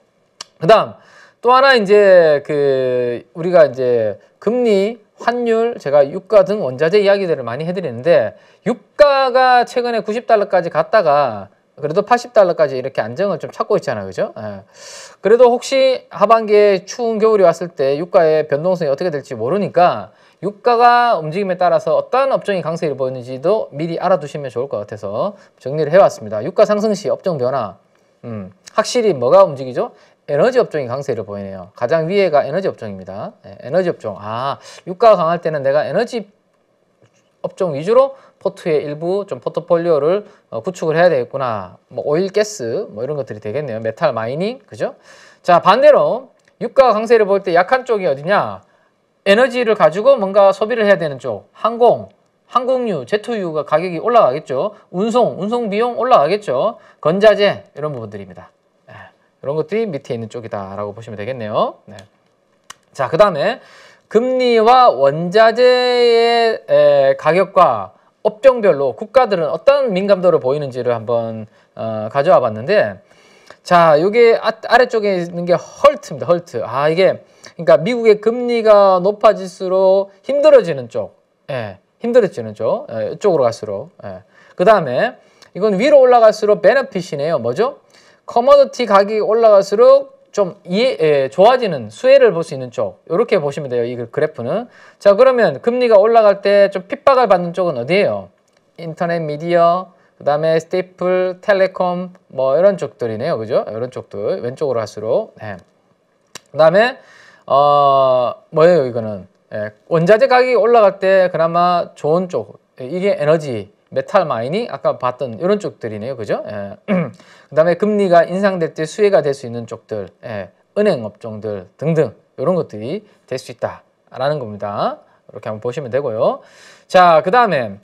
그다음 또 하나 이제 그 우리가 이제 금리 환율 제가 유가 등 원자재 이야기들을 많이 해드리는데 유가가 최근에 90달러까지 갔다가 그래도 80달러까지 이렇게 안정을 좀 찾고 있잖아요. 그죠? 예. 그래도 혹시 하반기에 추운 겨울이 왔을 때 유가의 변동성이 어떻게 될지 모르니까 유가가 움직임에 따라서 어떤 업종이 강세를 보이는지도 미리 알아두시면 좋을 것 같아서 정리를 해왔습니다. 유가 상승 시 업종 변화. 음, 확실히 뭐가 움직이죠? 에너지 업종이 강세를 보이네요. 가장 위에가 에너지 업종입니다. 네, 에너지 업종. 아, 유가가 강할 때는 내가 에너지 업종 위주로 포트의 일부 좀 포트폴리오를 어, 구축을 해야 되겠구나. 뭐 오일, 가스 뭐 이런 것들이 되겠네요. 메탈 마이닝, 그죠? 자, 반대로 유가 강세를 볼 때 약한 쪽이 어디냐? 에너지를 가지고 뭔가 소비를 해야 되는 쪽 항공, 항공유, 제트유가 가격이 올라가겠죠. 운송, 운송 비용 올라가겠죠. 건자재 이런 부분들입니다. 네, 이런 것들이 밑에 있는 쪽이다라고 보시면 되겠네요. 네. 자, 그 다음에 금리와 원자재의 에, 가격과 업종별로 국가들은 어떤 민감도를 보이는지를 한번 어, 가져와 봤는데 자, 요게 아, 아래쪽에 있는 게 헐트입니다. 헐트. 아, 이게 그러니까 미국의 금리가 높아질수록 힘들어지는 쪽, 예, 힘들어지는 쪽, 예, 쪽으로 갈수록. 예. 그 다음에 이건 위로 올라갈수록 베네핏이네요. 뭐죠? 커머더티 가격이 올라갈수록 좀 이해, 예, 좋아지는 수혜를 볼 수 있는 쪽 이렇게 보시면 돼요 이 그래프는 자 그러면 금리가 올라갈 때 좀 핍박을 받는 쪽은 어디예요 인터넷 미디어 그 다음에 스테이플 텔레콤 뭐 이런 쪽들이네요 그죠 이런 쪽들 왼쪽으로 갈수록 네. 예. 그 다음에 어, 뭐예요 이거는 예, 원자재 가격이 올라갈 때 그나마 좋은 쪽 예, 이게 에너지 메탈 마이닝 아까 봤던 이런 쪽들이네요 그죠 예. 그 다음에 금리가 인상될 때 수혜가 될 수 있는 쪽들 예, 은행 업종들 등등 이런 것들이 될 수 있다라는 겁니다 이렇게 한번 보시면 되고요 자그 다음에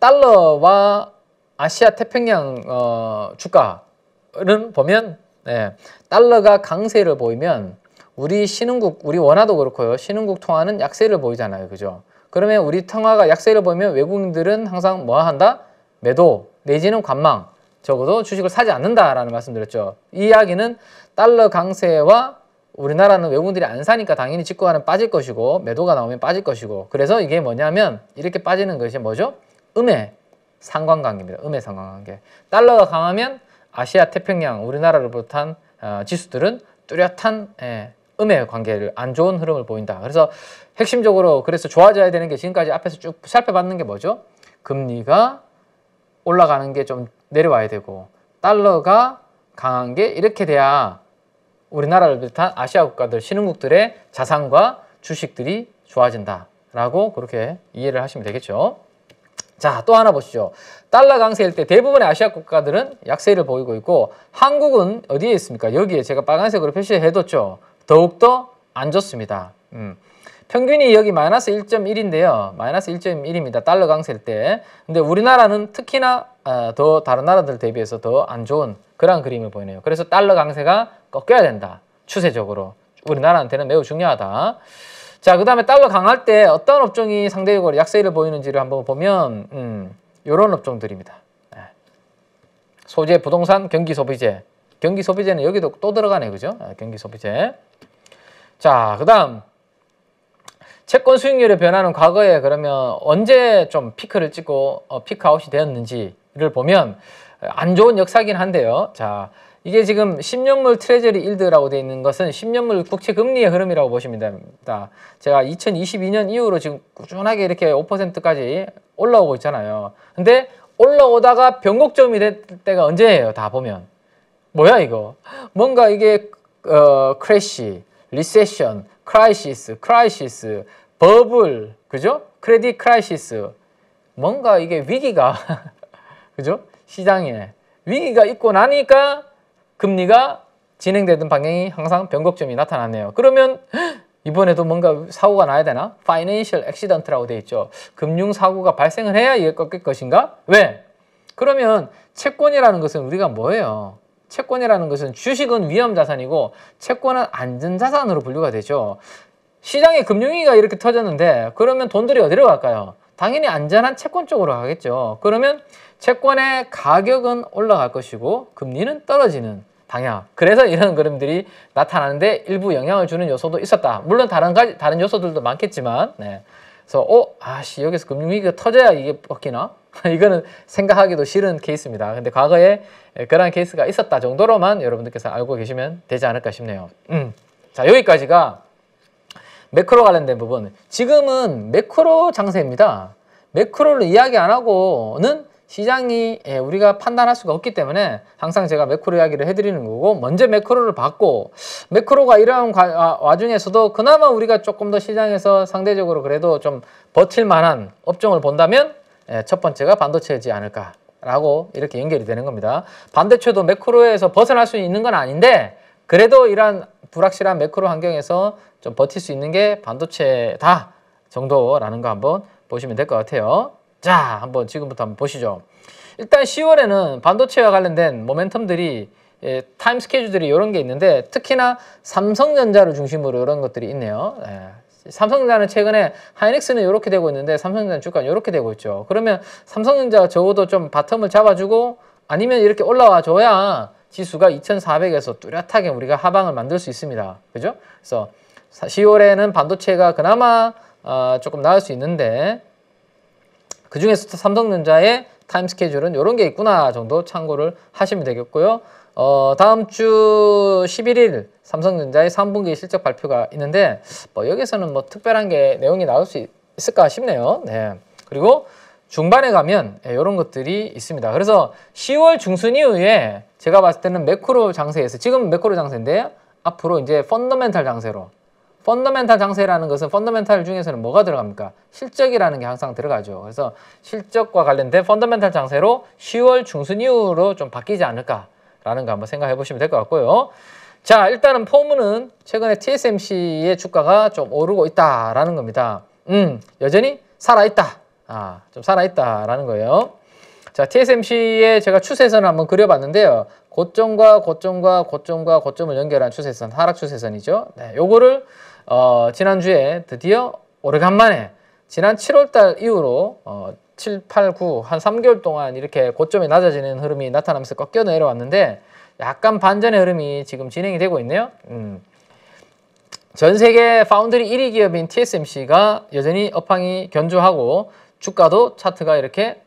달러와 아시아 태평양 어, 주가는 보면 예, 달러가 강세를 보이면 우리 신흥국, 우리 원화도 그렇고요. 신흥국 통화는 약세를 보이잖아요. 그죠? 그러면 우리 통화가 약세를 보이면 외국인들은 항상 뭐 한다? 매도, 내지는 관망, 적어도 주식을 사지 않는다라는 말씀드렸죠. 이 이야기는 달러 강세와 우리나라는 외국인들이 안 사니까 당연히 직구하는 빠질 것이고 매도가 나오면 빠질 것이고 그래서 이게 뭐냐면 이렇게 빠지는 것이 뭐죠? 음해 상관관계입니다. 음해 상관관계. 달러가 강하면 아시아 태평양 우리나라를 비롯한 어, 지수들은 뚜렷한 예, 음의 관계를 안 좋은 흐름을 보인다. 그래서 핵심적으로 그래서 좋아져야 되는 게 지금까지 앞에서 쭉 살펴봤는 게 뭐죠? 금리가 올라가는 게 좀 내려와야 되고 달러가 강한 게 이렇게 돼야 우리나라를 비롯한 아시아 국가들 신흥국들의 자산과 주식들이 좋아진다라고 그렇게 이해를 하시면 되겠죠. 자, 또 하나 보시죠. 달러 강세일 때 대부분의 아시아 국가들은 약세를 보이고 있고 한국은 어디에 있습니까? 여기에 제가 빨간색으로 표시해 뒀죠. 더욱더 안 좋습니다. 음. 평균이 여기 마이너스 1.1인데요. 마이너스 1.1입니다. 달러 강세일 때. 근데 우리나라는 특히나 아, 더 다른 나라들 대비해서 더 안 좋은 그런 그림을 보이네요. 그래서 달러 강세가 꺾여야 된다. 추세적으로. 우리나라한테는 매우 중요하다. 자, 그 다음에 달러 강할 때 어떤 업종이 상대적으로 약세를 보이는지를 한번 보면 음, 이런 업종들입니다. 네. 소재, 부동산, 경기 소비재, 경기 소비재는 여기도 또 들어가네 그죠? 아, 경기 소비재. 자, 그다음 채권 수익률의 변화는 과거에 그러면 언제 좀 피크를 찍고 어, 피크아웃이 되었는지를 보면 안 좋은 역사긴 한데요. 자, 이게 지금 10년물 트레저리 일드라고 되어 있는 것은 10년물 국채 금리의 흐름이라고 보시면 됩니다. 제가 2022년 이후로 지금 꾸준하게 이렇게 5%까지 올라오고 있잖아요. 근데 올라오다가 변곡점이 될 때가 언제예요? 다 보면. 뭐야 이거? 뭔가 이게 어, 크래시, 리세션, 크라이시스, 크라이시스, 버블, 그죠? 크레딧 크라이시스. 뭔가 이게 위기가 그죠? 시장에 위기가 있고 나니까 금리가 진행되던 방향이 항상 변곡점이 나타났네요. 그러면 이번에도 뭔가 사고가 나야 되나? 파이낸셜 n 시던트라고돼 있죠. 금융 사고가 발생을 해야 이게 꺾일 것인가? 왜? 그러면 채권이라는 것은 우리가 뭐예요? 채권이라는 것은 주식은 위험 자산이고 채권은 안전 자산으로 분류가 되죠. 시장에 금융위기가 이렇게 터졌는데 그러면 돈들이 어디로 갈까요? 당연히 안전한 채권 쪽으로 가겠죠. 그러면 채권의 가격은 올라갈 것이고 금리는 떨어지는 방향. 그래서 이런 그림들이 나타나는데 일부 영향을 주는 요소도 있었다. 물론 다른 가지, 다른 요소들도 많겠지만 네. 그래서 어 아씨 여기서 금융위기가 터져야 이게 벗기나? 이거는 생각하기도 싫은 케이스입니다. 근데 과거에 그러한 케이스가 있었다 정도로만 여러분들께서 알고 계시면 되지 않을까 싶네요. 음. 자 여기까지가 매크로 관련된 부분. 지금은 매크로 장세입니다. 매크로를 이야기 안 하고는 시장이 예, 우리가 판단할 수가 없기 때문에 항상 제가 매크로 이야기를 해드리는 거고 먼저 매크로를 받고 매크로가 이런 과, 아, 와중에서도 그나마 우리가 조금 더 시장에서 상대적으로 그래도 좀 버틸 만한 업종을 본다면 예, 첫 번째가 반도체지 않을까 라고 이렇게 연결이 되는 겁니다. 반대체도 매크로에서 벗어날 수 있는 건 아닌데 그래도 이러한 불확실한 매크로 환경에서 좀 버틸 수 있는 게 반도체다 정도라는 거 한번 보시면 될 것 같아요. 자, 한번 지금부터 한번 보시죠. 일단 10월에는 반도체와 관련된 모멘텀들이 예, 타임 스케줄들이 이런 게 있는데 특히나 삼성전자를 중심으로 이런 것들이 있네요. 예, 삼성전자는 최근에 하이닉스는 이렇게 되고 있는데 삼성전자 주가는 이렇게 되고 있죠. 그러면 삼성전자가 적어도 좀 바텀을 잡아주고 아니면 이렇게 올라와 줘야 지수가 2,400에서 뚜렷하게 우리가 하방을 만들 수 있습니다. 그죠? 그래서 10월에는 반도체가 그나마 어, 조금 나을 수 있는데 그중에서도 삼성전자의 타임 스케줄은 이런 게 있구나 정도 참고를 하시면 되겠고요. 어, 다음 주 11일 삼성전자의 3분기 실적 발표가 있는데 뭐 여기서는 뭐 특별한 게 내용이 나올 수 있을까 싶네요. 네. 그리고 중반에 가면 이런 예, 것들이 있습니다. 그래서 10월 중순 이후에 제가 봤을 때는 매크로 장세에서 지금 매크로 장세인데 앞으로 이제 펀더멘탈 장세로 펀더멘탈 장세라는 것은 펀더멘탈 중에서는 뭐가 들어갑니까? 실적이라는 게 항상 들어가죠. 그래서 실적과 관련된 펀더멘탈 장세로 10월 중순 이후로 좀 바뀌지 않을까라는 거 한번 생각해 보시면 될 것 같고요. 자, 일단은 포문은 최근에 TSMC의 주가가 좀 오르고 있다라는 겁니다. 음, 여전히 살아있다. 아, 좀 살아있다라는 거예요. 자, TSMC의 제가 추세선을 한번 그려봤는데요. 고점과 고점과 고점과 고점을 연결한 추세선, 하락 추세선이죠. 네, 요거를 어, 지난주에 드디어 오래간만에 지난 7월달 이후로 어, 7, 8, 9, 한 3개월 동안 이렇게 고점이 낮아지는 흐름이 나타나면서 꺾여 내려왔는데 약간 반전의 흐름이 지금 진행이 되고 있네요. 음. 전 세계 파운드리 1위 기업인 TSMC가 여전히 업황이 견조하고 주가도 차트가 이렇게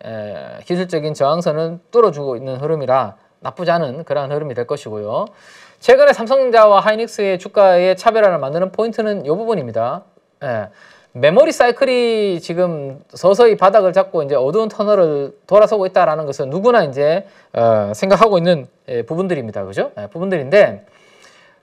기술적인 저항선을 뚫어주고 있는 흐름이라 나쁘지 않은 그런 흐름이 될 것이고요. 최근에 삼성전자와 하이닉스의 주가의 차별화를 만드는 포인트는 이 부분입니다. 예. 메모리 사이클이 지금 서서히 바닥을 잡고 이제 어두운 터널을 돌아서고 있다라는 것은 누구나 이제 어, 생각하고 있는 예, 부분들입니다. 그죠? 예, 부분들인데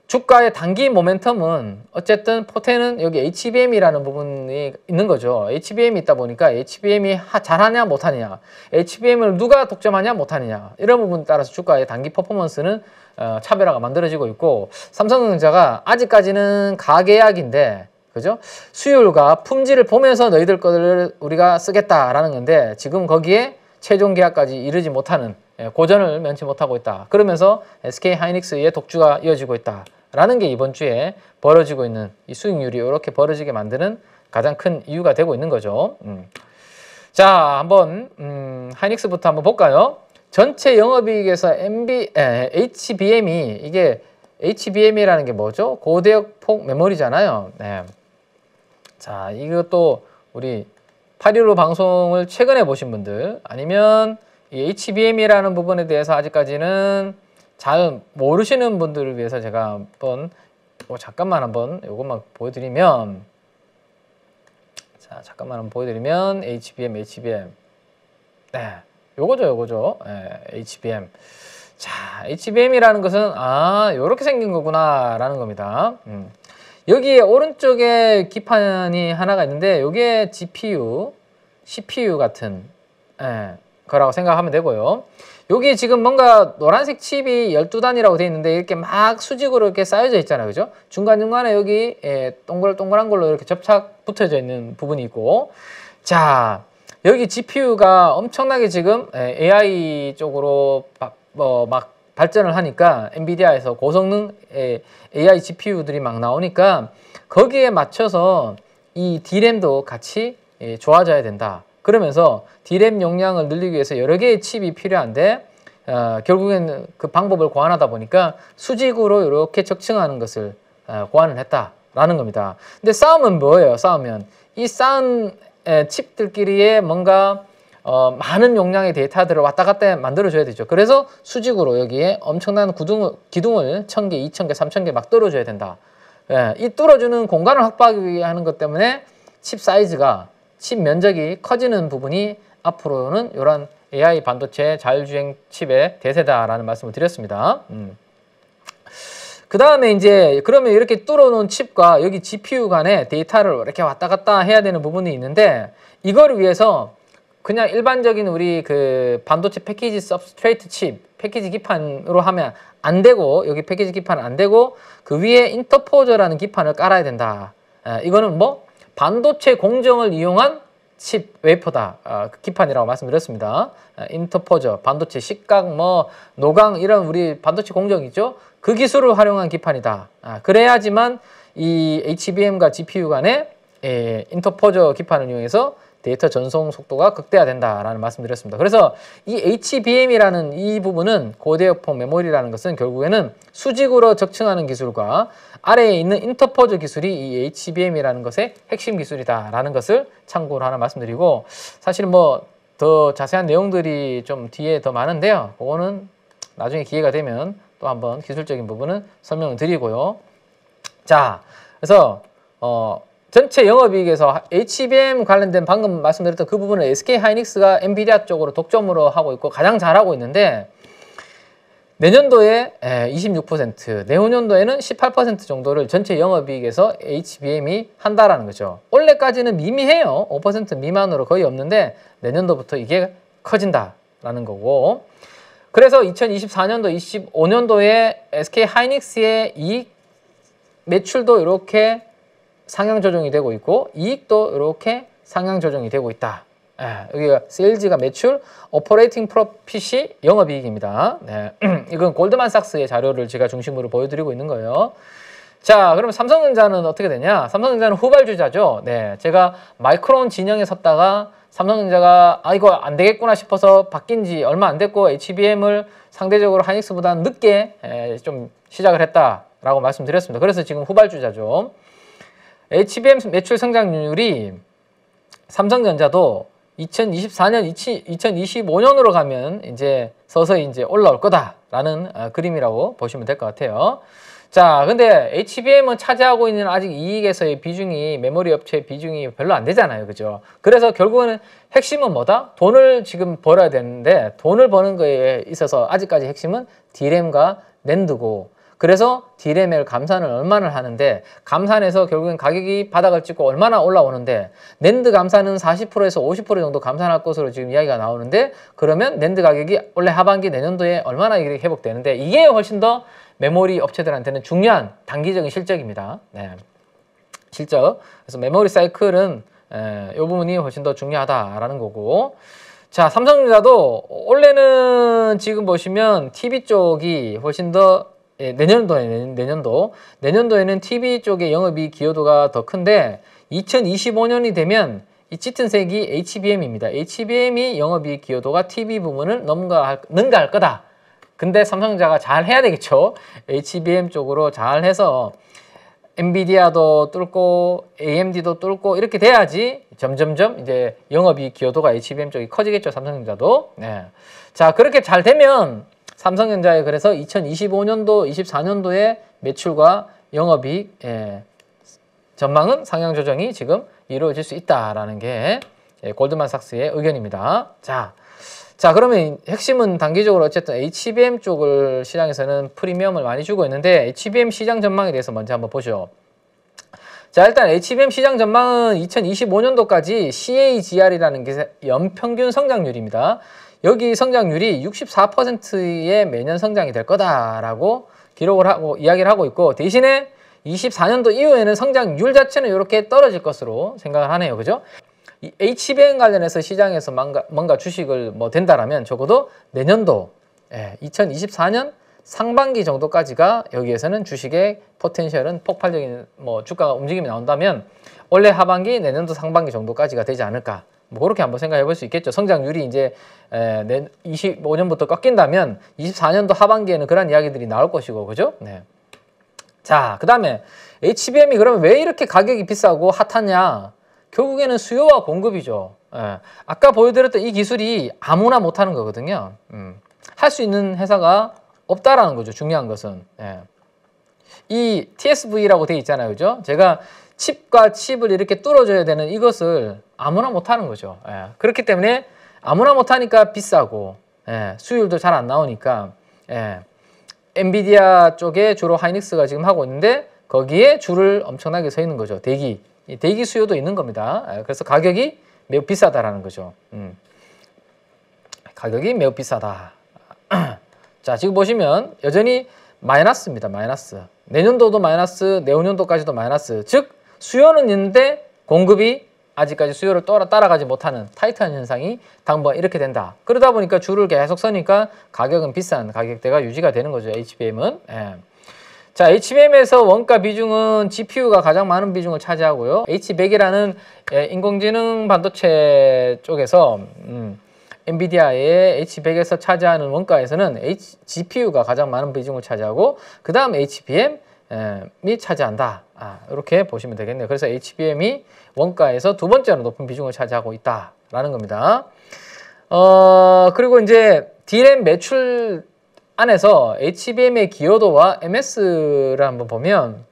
주가의 단기 모멘텀은 어쨌든 포텐은 여기 HBM이라는 부분이 있는 거죠. HBM이 있다 보니까 HBM이 하, 잘하냐 못하냐 HBM을 누가 독점하냐 못하냐 이런 부분에 따라서 주가의 단기 퍼포먼스는 어, 차별화가 만들어지고 있고 삼성전자가 아직까지는 가계약인데 그죠? 수율과 품질을 보면서 너희들 것을 우리가 쓰겠다라는 건데 지금 거기에 최종 계약까지 이르지 못하는 예, 고전을 면치 못하고 있다. 그러면서 SK 하이닉스의 독주가 이어지고 있다. 라는 게 이번 주에 벌어지고 있는 이 수익률이 이렇게 벌어지게 만드는 가장 큰 이유가 되고 있는 거죠. 음. 자, 한번 음, 하이닉스부터 한번 볼까요? 전체 영업이익에서 MB, 에, HBM이 이게 HBM이라는 게 뭐죠? 고대역 폭 메모리잖아요. 네. 자, 이것도 우리 8.15 방송을 최근에 보신 분들 아니면 이 HBM이라는 부분에 대해서 아직까지는 잘 모르시는 분들을 위해서 제가 한번 뭐 잠깐만 한번 이것만 보여드리면 자 잠깐만 한번 보여드리면 HBM, HBM 네, 요거죠, 요거죠, 네, 예, HBM 자, HBM이라는 것은 아, 요렇게 생긴 거구나 라는 겁니다 음. 여기 오른쪽에 기판이 하나가 있는데 요게 GPU, CPU 같은 예, 거라고 생각하면 되고요. 여기 지금 뭔가 노란색 칩이 12단이라고 되어 있는데 이렇게 막 수직으로 이렇게 쌓여져 있잖아요. 그죠? 중간중간에 여기 예, 동글동글한 걸로 이렇게 접착 붙어져 있는 부분이 있고 자, 여기 GPU가 엄청나게 지금 예, AI 쪽으로 뭐막 발전을 하니까 엔비디아에서 고성능 예, AI GPU들이 막 나오니까 거기에 맞춰서 이 D램도 같이 예, 좋아져야 된다. 그러면서 D램 용량을 늘리기 위해서 여러 개의 칩이 필요한데 어, 결국엔 그 방법을 고안하다 보니까 수직으로 이렇게 적층하는 것을 어, 고안을 했다라는 겁니다. 근데 싸움은 뭐예요? 싸우면 이 싸운 에, 칩들끼리의 뭔가 어, 많은 용량의 데이터들을 왔다 갔다 만들어줘야 되죠. 그래서 수직으로 여기에 엄청난 구둥, 기둥을 1 0 0 0개2 0 0 0개3 0 0 0개막떨어줘야 된다. 예, 이 뚫어주는 공간을 확보하기 하는 것 때문에 칩 사이즈가 칩 면적이 커지는 부분이 앞으로는 이런 AI 반도체 자율주행 칩의 대세다라는 말씀을 드렸습니다. 음. 그 다음에 이제 그러면 이렇게 뚫어놓은 칩과 여기 GPU 간에 데이터를 이렇게 왔다 갔다 해야 되는 부분이 있는데 이걸 위해서 그냥 일반적인 우리 그 반도체 패키지 서브스트레이트 칩 패키지 기판으로 하면 안 되고 여기 패키지 기판 안 되고 그 위에 인터포저라는 기판을 깔아야 된다. 이거는 뭐 반도체 공정을 이용한 칩 웨이퍼다 아, 그 기판이라고 말씀드렸습니다 아, 인터포저 반도체 식각 뭐 노강 이런 우리 반도체 공정이죠 그 기술을 활용한 기판이다 아, 그래야지만 이 HBM과 GPU 간의 에, 예, 인터포저 기판을 이용해서 데이터 전송 속도가 극대화된다라는 말씀드렸습니다. 그래서 이 HBM이라는 이 부분은 고대역폭 메모리라는 것은 결국에는 수직으로 적층하는 기술과 아래에 있는 인터포즈 기술이 이 HBM이라는 것의 핵심 기술이다라는 것을 참고로 하나 말씀드리고 사실 뭐 더 자세한 내용들이 좀 뒤에 더 많은데요. 그거는 나중에 기회가 되면 또 한번 기술적인 부분은 설명을 드리고요. 자, 그래서 어 전체 영업이익에서 HBM 관련된 방금 말씀드렸던 그 부분을 SK 하이닉스가 엔비디아 쪽으로 독점으로 하고 있고 가장 잘하고 있는데 내년도에 26%, 내후년도에는 18% 정도를 전체 영업이익에서 HBM이 한다라는 거죠. 올해까지는 미미해요. 5% 미만으로 거의 없는데 내년도부터 이게 커진다라는 거고 그래서 2024년도, 25년도에 SK 하이닉스의 이익 매출도 이렇게 상향 조정이 되고 있고 이익도 이렇게 상향 조정이 되고 있다. 예, 여기가 세일즈가 매출, 오퍼레이팅 프로핏이 영업이익입니다. 네, 이건 골드만삭스의 자료를 제가 중심으로 보여드리고 있는 거예요. 자, 그럼 삼성전자는 어떻게 되냐? 삼성전자는 후발주자죠. 네, 제가 마이크론 진영에 섰다가 삼성전자가 아 이거 안 되겠구나 싶어서 바뀐 지 얼마 안 됐고 HBM을 상대적으로 하이닉스보다 늦게 에, 예, 좀 시작을 했다라고 말씀드렸습니다. 그래서 지금 후발주자죠. HBM 매출 성장률이 삼성전자도 2024년, 2025년으로 가면 이제 서서히 이제 올라올 거다라는 어, 그림이라고 보시면 될 것 같아요. 자, 근데 HBM은 차지하고 있는 아직 이익에서의 비중이 메모리 업체 비중이 별로 안 되잖아요. 그죠? 그래서 결국은 핵심은 뭐다? 돈을 지금 벌어야 되는데 돈을 버는 거에 있어서 아직까지 핵심은 D램과 낸드고 그래서 D램을 감산을 얼마나 하는데 감산에서 결국엔 가격이 바닥을 찍고 얼마나 올라오는데 낸드 감산은 40%에서 50% 정도 감산할 것으로 지금 이야기가 나오는데 그러면 낸드 가격이 원래 하반기 내년도에 얼마나 이렇게 회복되는데 이게 훨씬 더 메모리 업체들한테는 중요한 단기적인 실적입니다. 네. 실적. 그래서 메모리 사이클은 이 부분이 훨씬 더 중요하다라는 거고 자 삼성전자도 원래는 지금 보시면 TV 쪽이 훨씬 더 예, 내년도에 내년도 내년도에는 TV 쪽의 영업이익 기여도가 더 큰데 2025년이 되면 이 짙은 색이 HBM입니다. HBM이 영업이익 기여도가 TV 부문을 넘가할, 능가할 거다. 근데 삼성자가 잘 해야 되겠죠. HBM 쪽으로 잘 해서 엔비디아도 뚫고 AMD도 뚫고 이렇게 돼야지 점점점 이제 영업이익 기여도가 HBM 쪽이 커지겠죠. 삼성전자도. 네. 자, 그렇게 잘 되면 삼성전자에 그래서 2025년도, 24년도에 매출과 영업이익 예, 전망은 상향 조정이 지금 이루어질 수 있다라는 게 예, 골드만삭스의 의견입니다. 자, 자 그러면 핵심은 단기적으로 어쨌든 HBM 쪽을 시장에서는 프리미엄을 많이 주고 있는데 HBM 시장 전망에 대해서 먼저 한번 보죠. 자 일단 HBM 시장 전망은 2025년도까지 CAGR이라는 게 연평균 성장률입니다. 여기 성장률이 64%의 매년 성장이 될 거다라고 기록을 하고 이야기를 하고 있고 대신에 24년도 이후에는 성장률 자체는 이렇게 떨어질 것으로 생각을 하네요. 그죠? HBN 관련해서 시장에서 뭔가, 뭔가 주식을 뭐 된다라면 적어도 내년도 예, 2024년 상반기 정도까지가 여기에서는 주식의 포텐셜은 폭발적인 뭐 주가가 움직임이 나온다면 원래 하반기 내년도 상반기 정도까지가 되지 않을까 뭐 그렇게 한번 생각해 볼 수 있겠죠. 성장률이 이제 에, 25년부터 꺾인다면 24년도 하반기에는 그런 이야기들이 나올 것이고 그죠? 네. 자, 그다음에 HBM이 그러면 왜 이렇게 가격이 비싸고 핫하냐? 결국에는 수요와 공급이죠. 예. 아까 보여드렸던 이 기술이 아무나 못하는 거거든요. 음. 할수 있는 회사가 없다라는 거죠. 중요한 것은. 예. 이 TSV라고 돼 있잖아요. 그죠? 제가 칩과 칩을 이렇게 뚫어줘야 되는 이것을 아무나 못하는 거죠. 예. 그렇기 때문에 아무나 못하니까 비싸고 예. 수율도 잘 안 나오니까 예. 엔비디아 쪽에 주로 하이닉스가 지금 하고 있는데 거기에 줄을 엄청나게 서 있는 거죠. 대기 대기 수요도 있는 겁니다. 예. 그래서 가격이 매우 비싸다라는 거죠. 음. 가격이 매우 비싸다. 자 지금 보시면 여전히 마이너스입니다. 마이너스. 내년도도 마이너스, 내후년도까지도 마이너스. 즉 수요는 있는데 공급이 아직까지 수요를 따라, 따라가지 못하는 타이트한 현상이 당분간 이렇게 된다. 그러다 보니까 줄을 계속 서니까 가격은 비싼 가격대가 유지가 되는 거죠. HBM은. 예. 자, HBM에서 원가 비중은 GPU가 가장 많은 비중을 차지하고요. H100이라는 예, 인공지능 반도체 쪽에서 음, 엔비디아의 H100에서 차지하는 원가에서는 H, GPU가 가장 많은 비중을 차지하고 그 다음 HBM, 이 차지한다. 아, 이렇게 보시면 되겠네요. 그래서 HBM이 원가에서 두 번째로 높은 비중을 차지하고 있다라는 겁니다. 어, 그리고 이제 D램 매출 안에서 HBM의 기여도와 MS를 한번 보면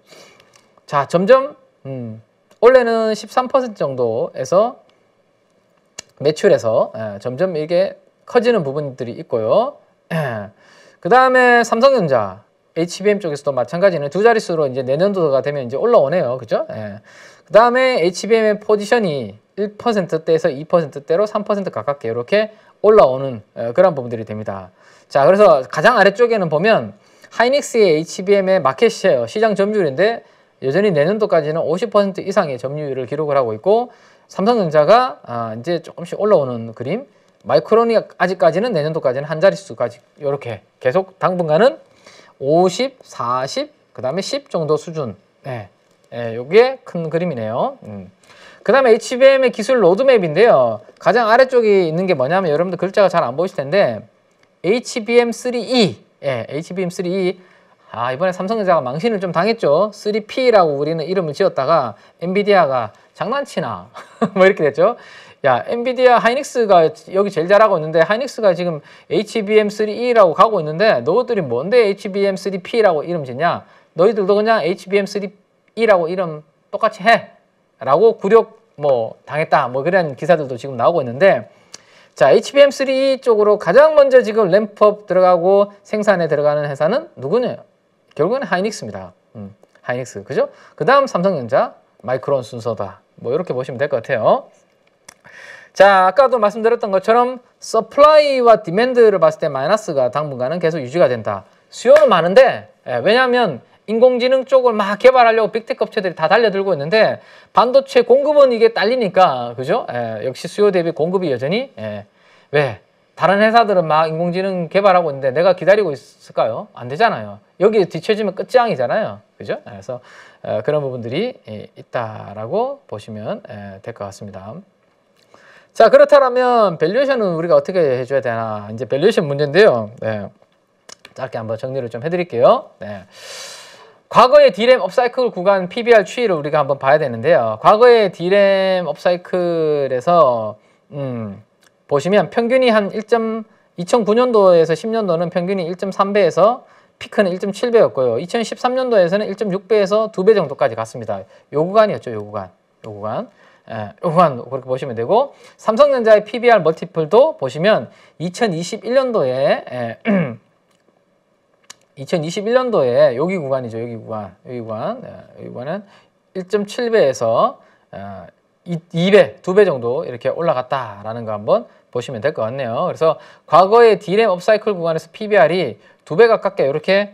자, 점점 음, 원래는 13% 정도에서 매출에서 예, 점점 이게 커지는 부분들이 있고요. 그 다음에 삼성전자 HBM 쪽에서도 마찬가지는 두 자릿수로 이제 내년도가 되면 이제 올라오네요. 그죠? 예. 그 다음에 HBM의 포지션이 1%대에서 2%대로 3% 가깝게 이렇게 올라오는 어, 그런 부분들이 됩니다. 자, 그래서 가장 아래쪽에는 보면 하이닉스의 HBM의 마켓 쉐어, 시장 점유율인데 여전히 내년도까지는 50% 이상의 점유율을 기록을 하고 있고 삼성전자가 아, 이제 조금씩 올라오는 그림 마이크론이 아직까지는 내년도까지는 한 자릿수까지 이렇게 계속 당분간은 50, 40, 그 다음에 10 정도 수준. 네. 예, 요게 큰 그림이네요. 음. 그 다음에 HBM의 기술 로드맵인데요. 가장 아래쪽에 있는 게 뭐냐면 여러분들 글자가 잘 안 보이실 텐데 HBM3E, 예, HBM3E 아 이번에 삼성전자가 망신을 좀 당했죠. 3P라고 우리는 이름을 지었다가 엔비디아가 장난치나 뭐 이렇게 됐죠. 야 엔비디아 하이닉스가 여기 제일 잘하고 있는데 하이닉스가 지금 HBM3E라고 가고 있는데 너희들이 뭔데 HBM3P라고 이름 짓냐 너희들도 그냥 HBM3E라고 이름 똑같이 해 라고 굴욕 뭐 당했다 뭐 그런 기사들도 지금 나오고 있는데 자 HBM3 e 쪽으로 가장 먼저 지금 램프업 들어가고 생산에 들어가는 회사는 누구냐 결국은 하이닉스입니다 음, 하이닉스 그죠 그 다음 삼성전자 마이크론 순서다 뭐 이렇게 보시면 될 것 같아요 자, 아까도 말씀드렸던 것처럼 서플라이와 디맨드를 봤을 때 마이너스가 당분간은 계속 유지가 된다. 수요는 많은데 예, 왜냐하면 인공지능 쪽을 막 개발하려고 빅테크 업체들이 다 달려들고 있는데 반도체 공급은 이게 딸리니까 그죠? 예, 역시 수요 대비 공급이 여전히 예, 왜? 다른 회사들은 막 인공지능 개발하고 있는데 내가 기다리고 있을까요? 안 되잖아요. 여기뒤쳐지면 끝장이잖아요. 그죠? 예, 그래서 어, 그런 부분들이 예, 있다라고 보시면 예, 될것 같습니다. 자 그렇다면 밸류에이션은 우리가 어떻게 해줘야 되나 이제 밸류에이션 문제인데요 네. 짧게 한번 정리를 좀 해드릴게요 네. 과거의 D램 업사이클 구간 PBR 추이를 우리가 한번 봐야 되는데요 과거의 D램 업사이클에서 음, 보시면 평균이 한 1. 2009년도에서 10년도는 평균이 1.3배에서 피크는 1.7배였고요 2013년도에서는 1.6배에서 2배 정도까지 갔습니다 요 구간이었죠 요 구간 요 구간 요한 예, 그렇게 보시면 되고 삼성전자의 PBR 멀티플도 보시면 2021년도에 2021년도에 예, 여기 구간이죠. 여기 구간. 여기 구간. 예, 여기 구간은 1.7배에서 2배, 어, 2배 정도 이렇게 올라갔다라는 거 한번 보시면 될 것 같네요. 그래서 과거의 D램 업사이클 구간에서 PBR이 2배 가깝게 이렇게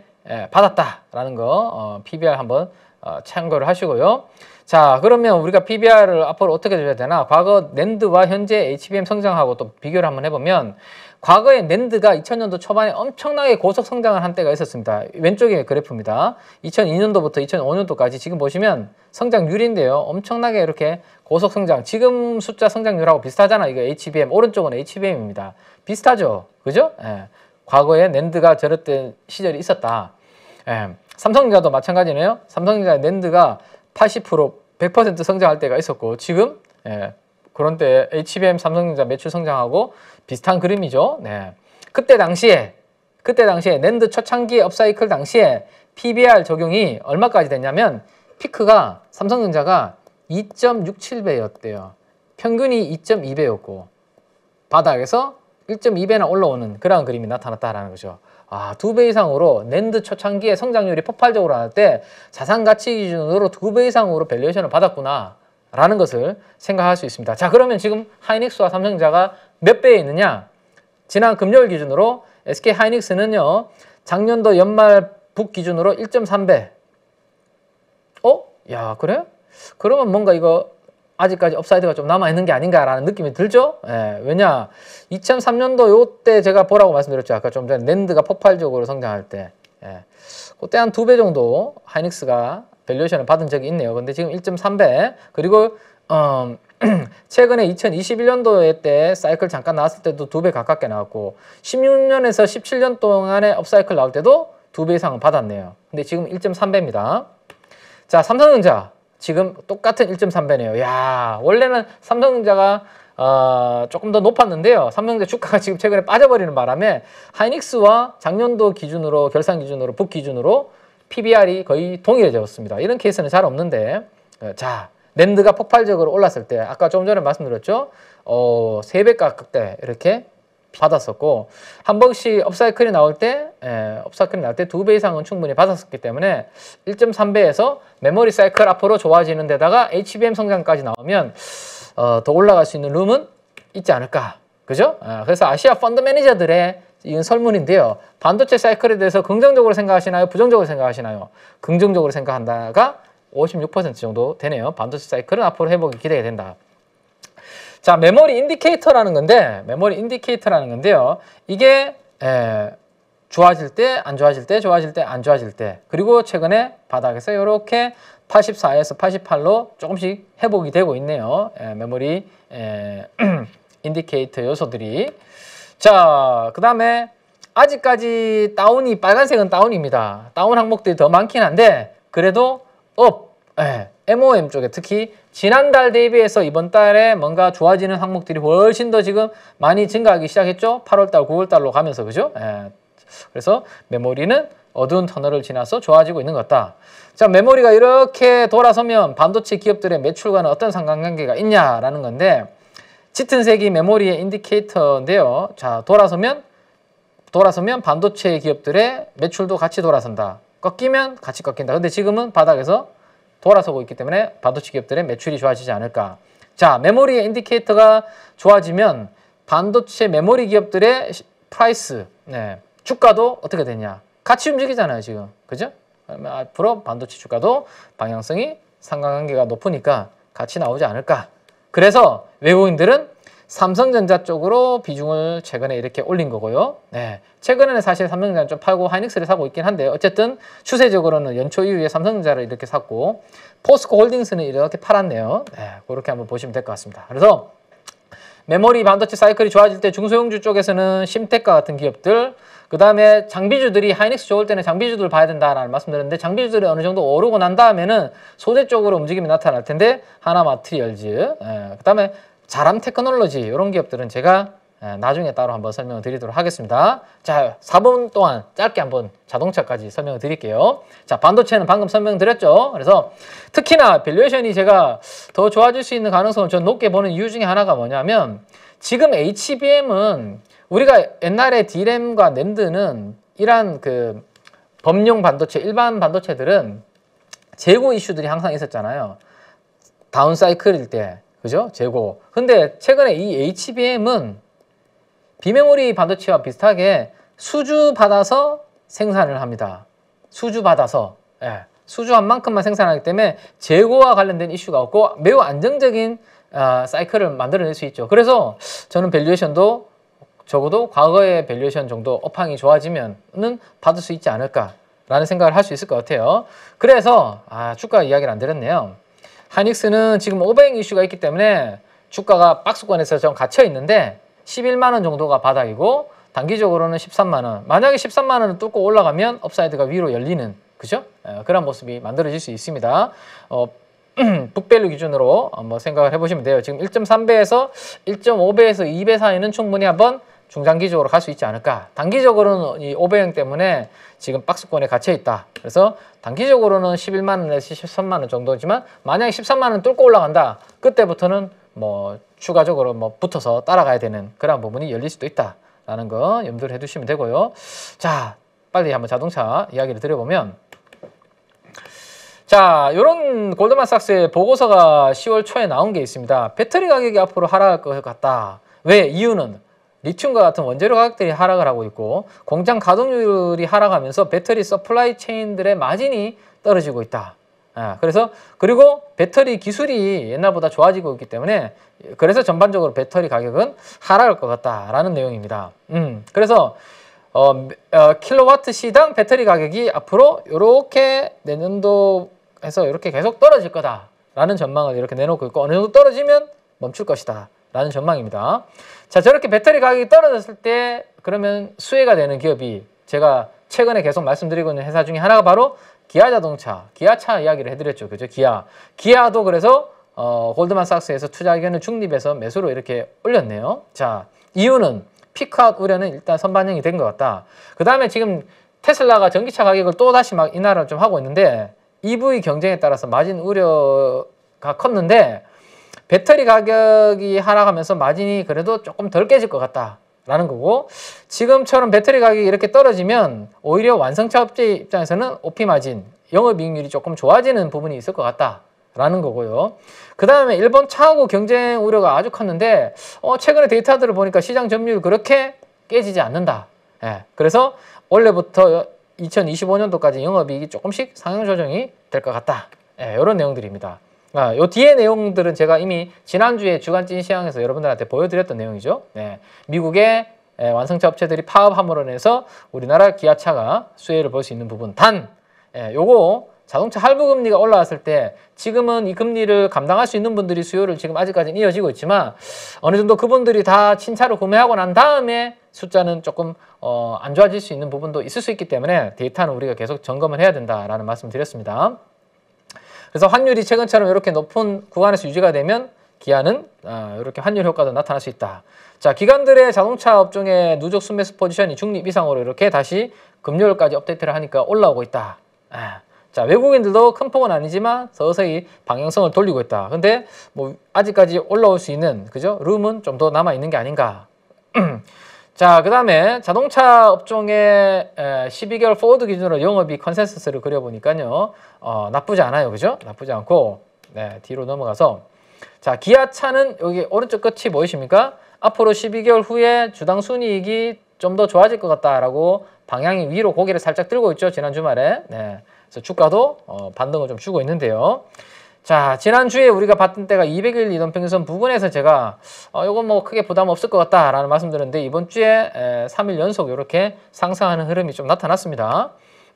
받았다라는 거 어, PBR 한번 어, 참고를 하시고요. 자 그러면 우리가 PBR을 앞으로 어떻게 줘야 되나 과거 낸드와 현재 HBM 성장하고 또 비교를 한번 해보면 과거에 낸드가 2000년도 초반에 엄청나게 고속 성장을 한 때가 있었습니다 왼쪽에 그래프입니다 2002년도부터 2005년도까지 지금 보시면 성장률인데요 엄청나게 이렇게 고속 성장 지금 숫자 성장률하고 비슷하잖아 이거 HBM 오른쪽은 HBM입니다 비슷하죠 그죠? 예. 과거에 낸드가 저랬던 시절이 있었다 예. 삼성전자도 마찬가지네요 삼성전자 낸드가 80% 100% 성장할 때가 있었고 지금 예, 그런 때 HBM 삼성전자 매출 성장하고 비슷한 그림이죠. 네. 그때 당시에 그때 당시에 낸드 초창기 업사이클 당시에 PBR 적용이 얼마까지 됐냐면 피크가 삼성전자가 2.67배였대요. 평균이 2.2배였고 바닥에서 1.2배나 올라오는 그러한 그림이 나타났다라는 거죠. 아, 두 배 이상으로 낸드 초창기에 성장률이 폭발적으로 나올 때 자산 가치 기준으로 두 배 이상으로 밸류에이션을 받았구나. 라는 것을 생각할 수 있습니다. 자, 그러면 지금 하이닉스와 삼성자가 몇 배에 있느냐? 지난 금요일 기준으로 SK 하이닉스는요. 작년도 연말 북 기준으로 1.3배. 어? 야, 그래? 그러면 뭔가 이거 아직까지 업사이드가 좀 남아있는 게 아닌가라는 느낌이 들죠? 예, 왜냐, 2003년도 요때 제가 보라고 말씀드렸죠. 아까 좀 전에 랜드가 폭발적으로 성장할 때. 예, 그때 한 두 배 정도 하이닉스가 밸류에이션을 받은 적이 있네요. 근데 지금 1.3배. 그리고, 음, 최근에 2021년도에 때 사이클 잠깐 나왔을 때도 두 배 가깝게 나왔고, 16년에서 17년 동안에 업사이클 나올 때도 두 배 이상은 받았네요. 근데 지금 1.3배입니다. 자, 삼성전자. 지금 똑같은 1.3배네요. 야 원래는 삼성전자가 어, 조금 더 높았는데요. 삼성전자 주가가 지금 최근에 빠져버리는 바람에 하이닉스와 작년도 기준으로 결산 기준으로 북 기준으로 PBR이 거의 동일해졌습니다. 이런 케이스는 잘 없는데 어, 자 랜드가 폭발적으로 올랐을 때 아까 조금 전에 말씀드렸죠. 어, 3배 가격대 이렇게 받았었고 한 번씩 업사이클이 나올 때 에, 예, 업사이클이 나올 때 두 배 이상은 충분히 받았었기 때문에 1.3배에서 메모리 사이클 앞으로 좋아지는 데다가 HBM 성장까지 나오면 어, 더 올라갈 수 있는 룸은 있지 않을까 그죠? 아, 그래서 아시아 펀드 매니저들의 이건 설문인데요. 반도체 사이클에 대해서 긍정적으로 생각하시나요? 부정적으로 생각하시나요? 긍정적으로 생각한다가 56% 정도 되네요. 반도체 사이클은 앞으로 회복이 기대가 된다. 자, 메모리 인디케이터라는 건데 메모리 인디케이터라는 건데요. 이게 에, 좋아질 때, 안 좋아질 때, 좋아질 때, 안 좋아질 때 그리고 최근에 바닥에서 이렇게 84에서 88로 조금씩 회복이 되고 있네요. 에, 메모리 에, 인디케이터 요소들이 자, 그 다음에 아직까지 다운이 빨간색은 다운입니다. 다운 항목들이 더 많긴 한데 그래도 업, 에, MOM 쪽에 특히 지난달 대비해서 이번 달에 뭔가 좋아지는 항목들이 훨씬 더 지금 많이 증가하기 시작했죠. 8월달, 9월달로 가면서 그죠? 예. 그래서 메모리는 어두운 터널을 지나서 좋아지고 있는 것 같다. 자, 메모리가 이렇게 돌아서면 반도체 기업들의 매출과는 어떤 상관관계가 있냐라는 건데 짙은 색이 메모리의 인디케이터인데요. 자, 돌아서면 돌아서면 반도체 기업들의 매출도 같이 돌아선다. 꺾이면 같이 꺾인다. 근데 지금은 바닥에서 돌아서고 있기 때문에 반도체 기업들의 매출이 좋아지지 않을까. 자, 메모리의 인디케이터가 좋아지면 반도체 메모리 기업들의 프라이스, 네, 주가도 어떻게 되냐. 같이 움직이잖아요, 지금. 그죠? 앞으로 반도체 주가도 방향성이 상관관계가 높으니까 같이 나오지 않을까. 그래서 외국인들은 삼성전자 쪽으로 비중을 최근에 이렇게 올린 거고요. 네. 최근에는 사실 삼성전자 좀 팔고 하이닉스를 사고 있긴 한데 어쨌든 추세적으로는 연초 이후에 삼성전자를 이렇게 샀고 포스코 홀딩스는 이렇게 팔았네요. 네. 그렇게 한번 보시면 될 것 같습니다. 그래서 메모리 반도체 사이클이 좋아질 때 중소형주 쪽에서는 심테카 같은 기업들 그 다음에 장비주들이 하이닉스 좋을 때는 장비주들 봐야 된다라는 말씀드렸는데 장비주들이 어느 정도 오르고 난 다음에는 소재 쪽으로 움직임이 나타날 텐데 하나 마트리얼즈 예, 그 다음에 자람 테크놀로지 이런 기업들은 제가 나중에 따로 한번 설명을 드리도록 하겠습니다. 자, 4분 동안 짧게 한번 자동차까지 설명을 드릴게요. 자, 반도체는 방금 설명드렸죠. 그래서 특히나 밸류에이션이 제가 더 좋아질 수 있는 가능성을 좀 높게 보는 이유 중에 하나가 뭐냐면 지금 HBM은 우리가 옛날에 D램과 낸드는 이러한 그 범용 반도체, 일반 반도체들은 재고 이슈들이 항상 있었잖아요. 다운사이클일 때 그죠? 재고. 근데 최근에 이 HBM은 비메모리 반도체와 비슷하게 수주 받아서 생산을 합니다. 수주 받아서. 예. 수주한 만큼만 생산하기 때문에 재고와 관련된 이슈가 없고 매우 안정적인 어, 사이클을 만들어낼 수 있죠. 그래서 저는 밸류에이션도 적어도 과거의 밸류에이션 정도 업황이 좋아지면은 받을 수 있지 않을까라는 생각을 할 수 있을 것 같아요. 그래서 아, 주가 이야기를 안 드렸네요. 하닉스는 지금 오백 이슈가 있기 때문에 주가가 박스권에서 좀 갇혀 있는데 11만 원 정도가 바닥이고 단기적으로는 13만 원. 만약에 13만 원을 뚫고 올라가면 업사이드가 위로 열리는 그죠? 어, 그런 모습이 만들어질 수 있습니다. 어, 북밸류 기준으로 한번 생각을 해보시면 돼요. 지금 1.3배에서 1.5배에서 2배 사이는 충분히 한번 중장기적으로 갈 수 있지 않을까. 단기적으로는 이 오배영 때문에 지금 박스권에 갇혀 있다. 그래서 단기적으로는 11만 원에서 13만 원 정도지만 만약에 13만 원 뚫고 올라간다. 그때부터는 뭐 추가적으로 뭐 붙어서 따라가야 되는 그런 부분이 열릴 수도 있다라는 거 염두를 해두시면 되고요. 자, 빨리 한번 자동차 이야기를 드려보면 자, 요런 골드만삭스의 보고서가 10월 초에 나온 게 있습니다. 배터리 가격이 앞으로 하락할 것 같다. 왜? 이유는 리튬과 같은 원재료 가격들이 하락을 하고 있고 공장 가동률이 하락하면서 배터리 서플라이 체인들의 마진이 떨어지고 있다. 아, 그래서 그리고 배터리 기술이 옛날보다 좋아지고 있기 때문에 그래서 전반적으로 배터리 가격은 하락할 것 같다라는 내용입니다. 음, 그래서 어, 어, 킬로와트 시당 배터리 가격이 앞으로 이렇게 내년도에서 이렇게 계속 떨어질 거다라는 전망을 이렇게 내놓고 있고 어느 정도 떨어지면 멈출 것이다. 라는 전망입니다. 자, 저렇게 배터리 가격이 떨어졌을 때 그러면 수혜가 되는 기업이 제가 최근에 계속 말씀드리고 있는 회사 중에 하나가 바로 기아자동차, 기아차 이야기를 해드렸죠. 그죠? 기아. 기아도 그래서 어, 골드만삭스에서 투자 의견을 중립에서 매수로 이렇게 올렸네요. 자, 이유는 피크아웃 우려는 일단 선반영이 된 것 같다. 그 다음에 지금 테슬라가 전기차 가격을 또다시 막 인하를 좀 하고 있는데 EV 경쟁에 따라서 마진 우려가 컸는데 배터리 가격이 하락하면서 마진이 그래도 조금 덜 깨질 것 같다라는 거고 지금처럼 배터리 가격이 이렇게 떨어지면 오히려 완성차 업체 입장에서는 오피 마진, 영업이익률이 조금 좋아지는 부분이 있을 것 같다. 라는 거고요. 그 다음에 일본 차하고 경쟁 우려가 아주 컸는데 어, 최근에 데이터들을 보니까 시장 점유율 그렇게 깨지지 않는다. 예, 그래서 원래부터 2025년도까지 영업이익이 조금씩 상향 조정이 될 것 같다. 예, 이런 내용들입니다. 아, 요 뒤에 내용들은 제가 이미 지난주에 주간찐 시향에서 여러분들한테 보여드렸던 내용이죠. 네, 미국의 예, 완성차 업체들이 파업함으로 인해서 우리나라 기아차가 수혜를 볼 수 있는 부분. 단, 예, 요거 자동차 할부 금리가 올라왔을 때 지금은 이 금리를 감당할 수 있는 분들이 수요를 지금 아직까지는 이어지고 있지만 어느 정도 그분들이 다 신차를 구매하고 난 다음에 숫자는 조금 어, 안 좋아질 수 있는 부분도 있을 수 있기 때문에 데이터는 우리가 계속 점검을 해야 된다라는 말씀을 드렸습니다. 그래서 환율이 최근처럼 이렇게 높은 구간에서 유지가 되면 기아는 어, 이렇게 환율 효과도 나타날 수 있다. 자, 기관들의 자동차 업종의 누적 순매수 포지션이 중립 이상으로 이렇게 다시 금요일까지 업데이트를 하니까 올라오고 있다. 아. 자, 외국인들도 큰 폭은 아니지만 서서히 방향성을 돌리고 있다. 근데 뭐 아직까지 올라올 수 있는 그죠? 룸은 좀 더 남아 있는 게 아닌가. 자, 그 다음에 자동차 업종의 12개월 포워드 기준으로 영업이 컨센서스를 그려보니까요. 어, 나쁘지 않아요. 그죠? 나쁘지 않고 네, 뒤로 넘어가서 자, 기아차는 여기 오른쪽 끝이 보이십니까? 앞으로 12개월 후에 주당 순이익이 좀 더 좋아질 것 같다라고 방향이 위로 고개를 살짝 들고 있죠. 지난 주말에. 네. 그래서 주가도 어, 반등을 좀 주고 있는데요. 자 지난주에 우리가 봤던 때가 200일 이동평균선 부분에서 제가 어, 이건 뭐 크게 부담 없을 것 같다라는 말씀드렸는데 이번 주에 에, 3일 연속 이렇게 상승하는 흐름이 좀 나타났습니다.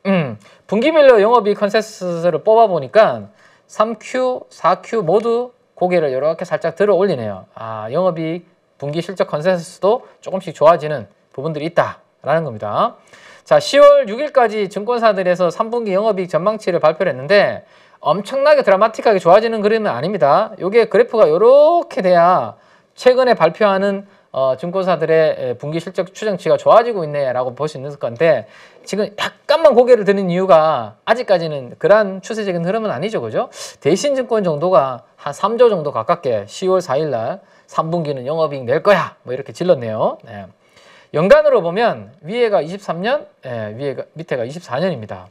음, 분기별로 영업이익 컨센서스를 뽑아보니까 3Q, 4Q 모두 고개를 이렇게 살짝 들어 올리네요. 아, 영업이익 분기 실적 컨센서스도 조금씩 좋아지는 부분들이 있다라는 겁니다. 자, 10월 6일까지 증권사들에서 3분기 영업이익 전망치를 발표를 했는데 엄청나게 드라마틱하게 좋아지는 그림은 아닙니다. 이게 그래프가 이렇게 돼야 최근에 발표하는 어, 증권사들의 분기 실적 추정치가 좋아지고 있네라고 볼 수 있는 건데 지금 약간만 고개를 드는 이유가 아직까지는 그러한 추세적인 흐름은 아니죠. 그죠? 대신 증권 정도가 한 3조 정도 가깝게 10월 4일 날 3분기는 영업이익 낼 거야. 뭐 이렇게 질렀네요. 네. 연간으로 보면 위에가 23년, 예, 위에가 밑에가 24년입니다.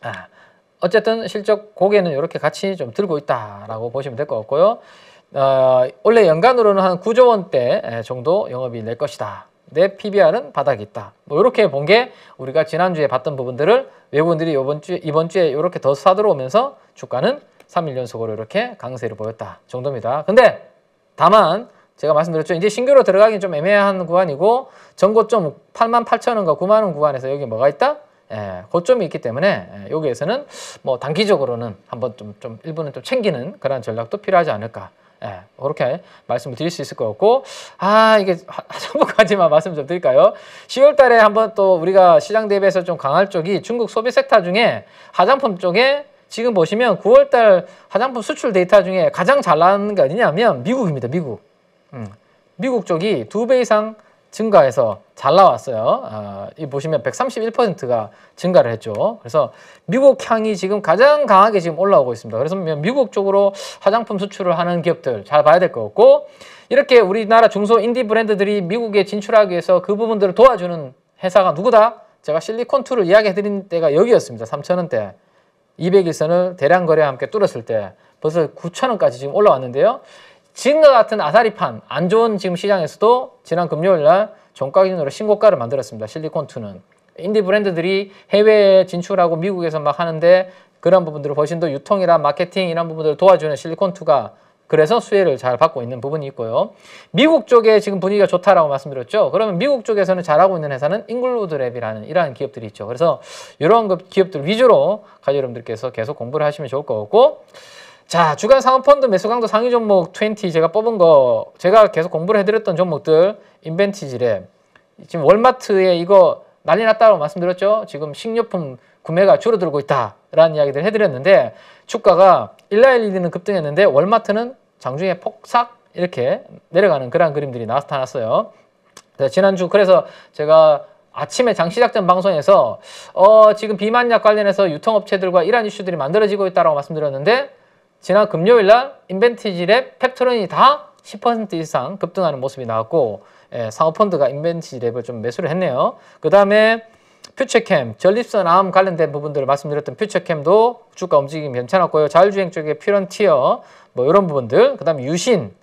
아. 어쨌든 실적 고개는 이렇게 같이 좀 들고 있다라고 보시면 될 것 같고요. 어, 원래 연간으로는 한 9조 원대 예, 정도 영업이 낼 것이다. 내 PBR은 바닥이 있다. 뭐 이렇게 본 게 우리가 지난주에 봤던 부분들을 외국인들이 이번 주 이번 주에 이렇게 더 사들어오면서 주가는 3일 연속으로 이렇게 강세를 보였다 정도입니다. 근데 다만 제가 말씀드렸죠. 이제 신규로 들어가긴 좀 애매한 구간이고 전고점 8만 8천 원과 9만 원 구간에서 여기 뭐가 있다? 예, 고점이 있기 때문에 예, 여기에서는 뭐 단기적으로는 한번 좀, 좀 일부는 좀 챙기는 그런 전략도 필요하지 않을까 예, 그렇게 말씀을 드릴 수 있을 것 같고 아 이게 한번까지만 말씀 좀 드릴까요? 10월 달에 한번 또 우리가 시장 대비해서 좀 강할 쪽이 중국 소비 섹터 중에 화장품 쪽에 지금 보시면 9월 달 화장품 수출 데이터 중에 가장 잘나는게 어디냐면 미국입니다. 미국. 음, 미국 쪽이 두 배 이상 증가해서 잘 나왔어요. 아, 이 보시면 131%가 증가를 했죠. 그래서 미국 향이 지금 가장 강하게 지금 올라오고 있습니다. 그래서 미국 쪽으로 화장품 수출을 하는 기업들 잘 봐야 될 것 같고 이렇게 우리나라 중소 인디 브랜드들이 미국에 진출하기 위해서 그 부분들을 도와주는 회사가 누구다? 제가 실리콘 툴을 이야기해 드린 때가 여기였습니다. 3,000원대. 200일선을 대량 거래와 함께 뚫었을 때 벌써 9,000원까지 지금 올라왔는데요. 지금과 같은 아사리판 안 좋은 지금 시장에서도 지난 금요일 날 종가 기준으로 신고가를 만들었습니다. 실리콘2는 인디 브랜드들이 해외에 진출하고 미국에서 막 하는데 그런 부분들을 훨씬 더 유통이란 마케팅 이런 부분들을 도와주는 실리콘2가 그래서 수혜를 잘 받고 있는 부분이 있고요. 미국 쪽에 지금 분위기가 좋다라고 말씀드렸죠. 그러면 미국 쪽에서는 잘하고 있는 회사는 잉글루드랩이라는 이러한 기업들이 있죠. 그래서 이런 기업들 위주로 가지 여러분들께서 계속 공부를 하시면 좋을 것 같고 자, 주간 상업펀드 매수 강도 상위 종목 20 제가 뽑은 거 제가 계속 공부를 해드렸던 종목들 인벤티지랩 지금 월마트에 이거 난리 났다고 말씀드렸죠? 지금 식료품 구매가 줄어들고 있다라는 이야기들 해드렸는데 주가가 1라1리는 급등했는데 월마트는 장중에 폭삭 이렇게 내려가는 그런 그림들이 나타났어요. 네, 지난주 그래서 제가 아침에 장 시작 전 방송에서 어, 지금 비만약 관련해서 유통업체들과 이런 이슈들이 만들어지고 있다고 말씀드렸는데 지난 금요일 날 인벤티지랩 팩토런이 다 10% 이상 급등하는 모습이 나왔고 예, 상업펀드가 인벤티지랩을 좀 매수를 했네요. 그 다음에 퓨처캠, 전립선 암 관련된 부분들을 말씀드렸던 퓨처캠도 주가 움직임 괜찮았고요. 자율주행 쪽에 퓨런티어 뭐 이런 부분들, 그 다음에 유신,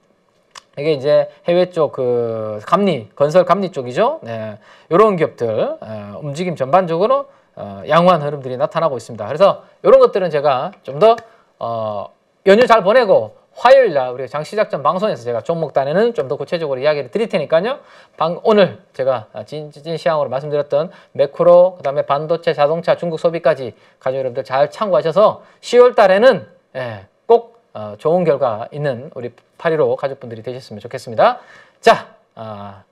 이게 이제 해외 쪽 그 감리, 건설 감리 쪽이죠. 네, 이런 기업들 예, 움직임 전반적으로 어, 양호한 흐름들이 나타나고 있습니다. 그래서 이런 것들은 제가 좀 더 어, 연휴 잘 보내고 화요일 날 우리 장 시작전 방송에서 제가 종목단에는 좀 더 구체적으로 이야기를 드릴 테니까요. 방 오늘 제가 진진 아, 시향으로 말씀드렸던 매크로 그다음에 반도체, 자동차, 중국 소비까지 가족 여러분들 잘 참고하셔서 10월 달에는 예, 꼭 어, 좋은 결과 있는 우리 파리로 가족분들이 되셨으면 좋겠습니다. 자, 어,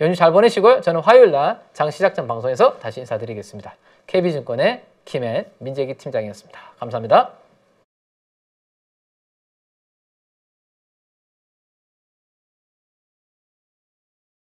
연휴 잘 보내시고요. 저는 화요일 날 장 시작전 방송에서 다시 인사드리겠습니다. KB증권의 김앤 민재기 팀장이었습니다. 감사합니다.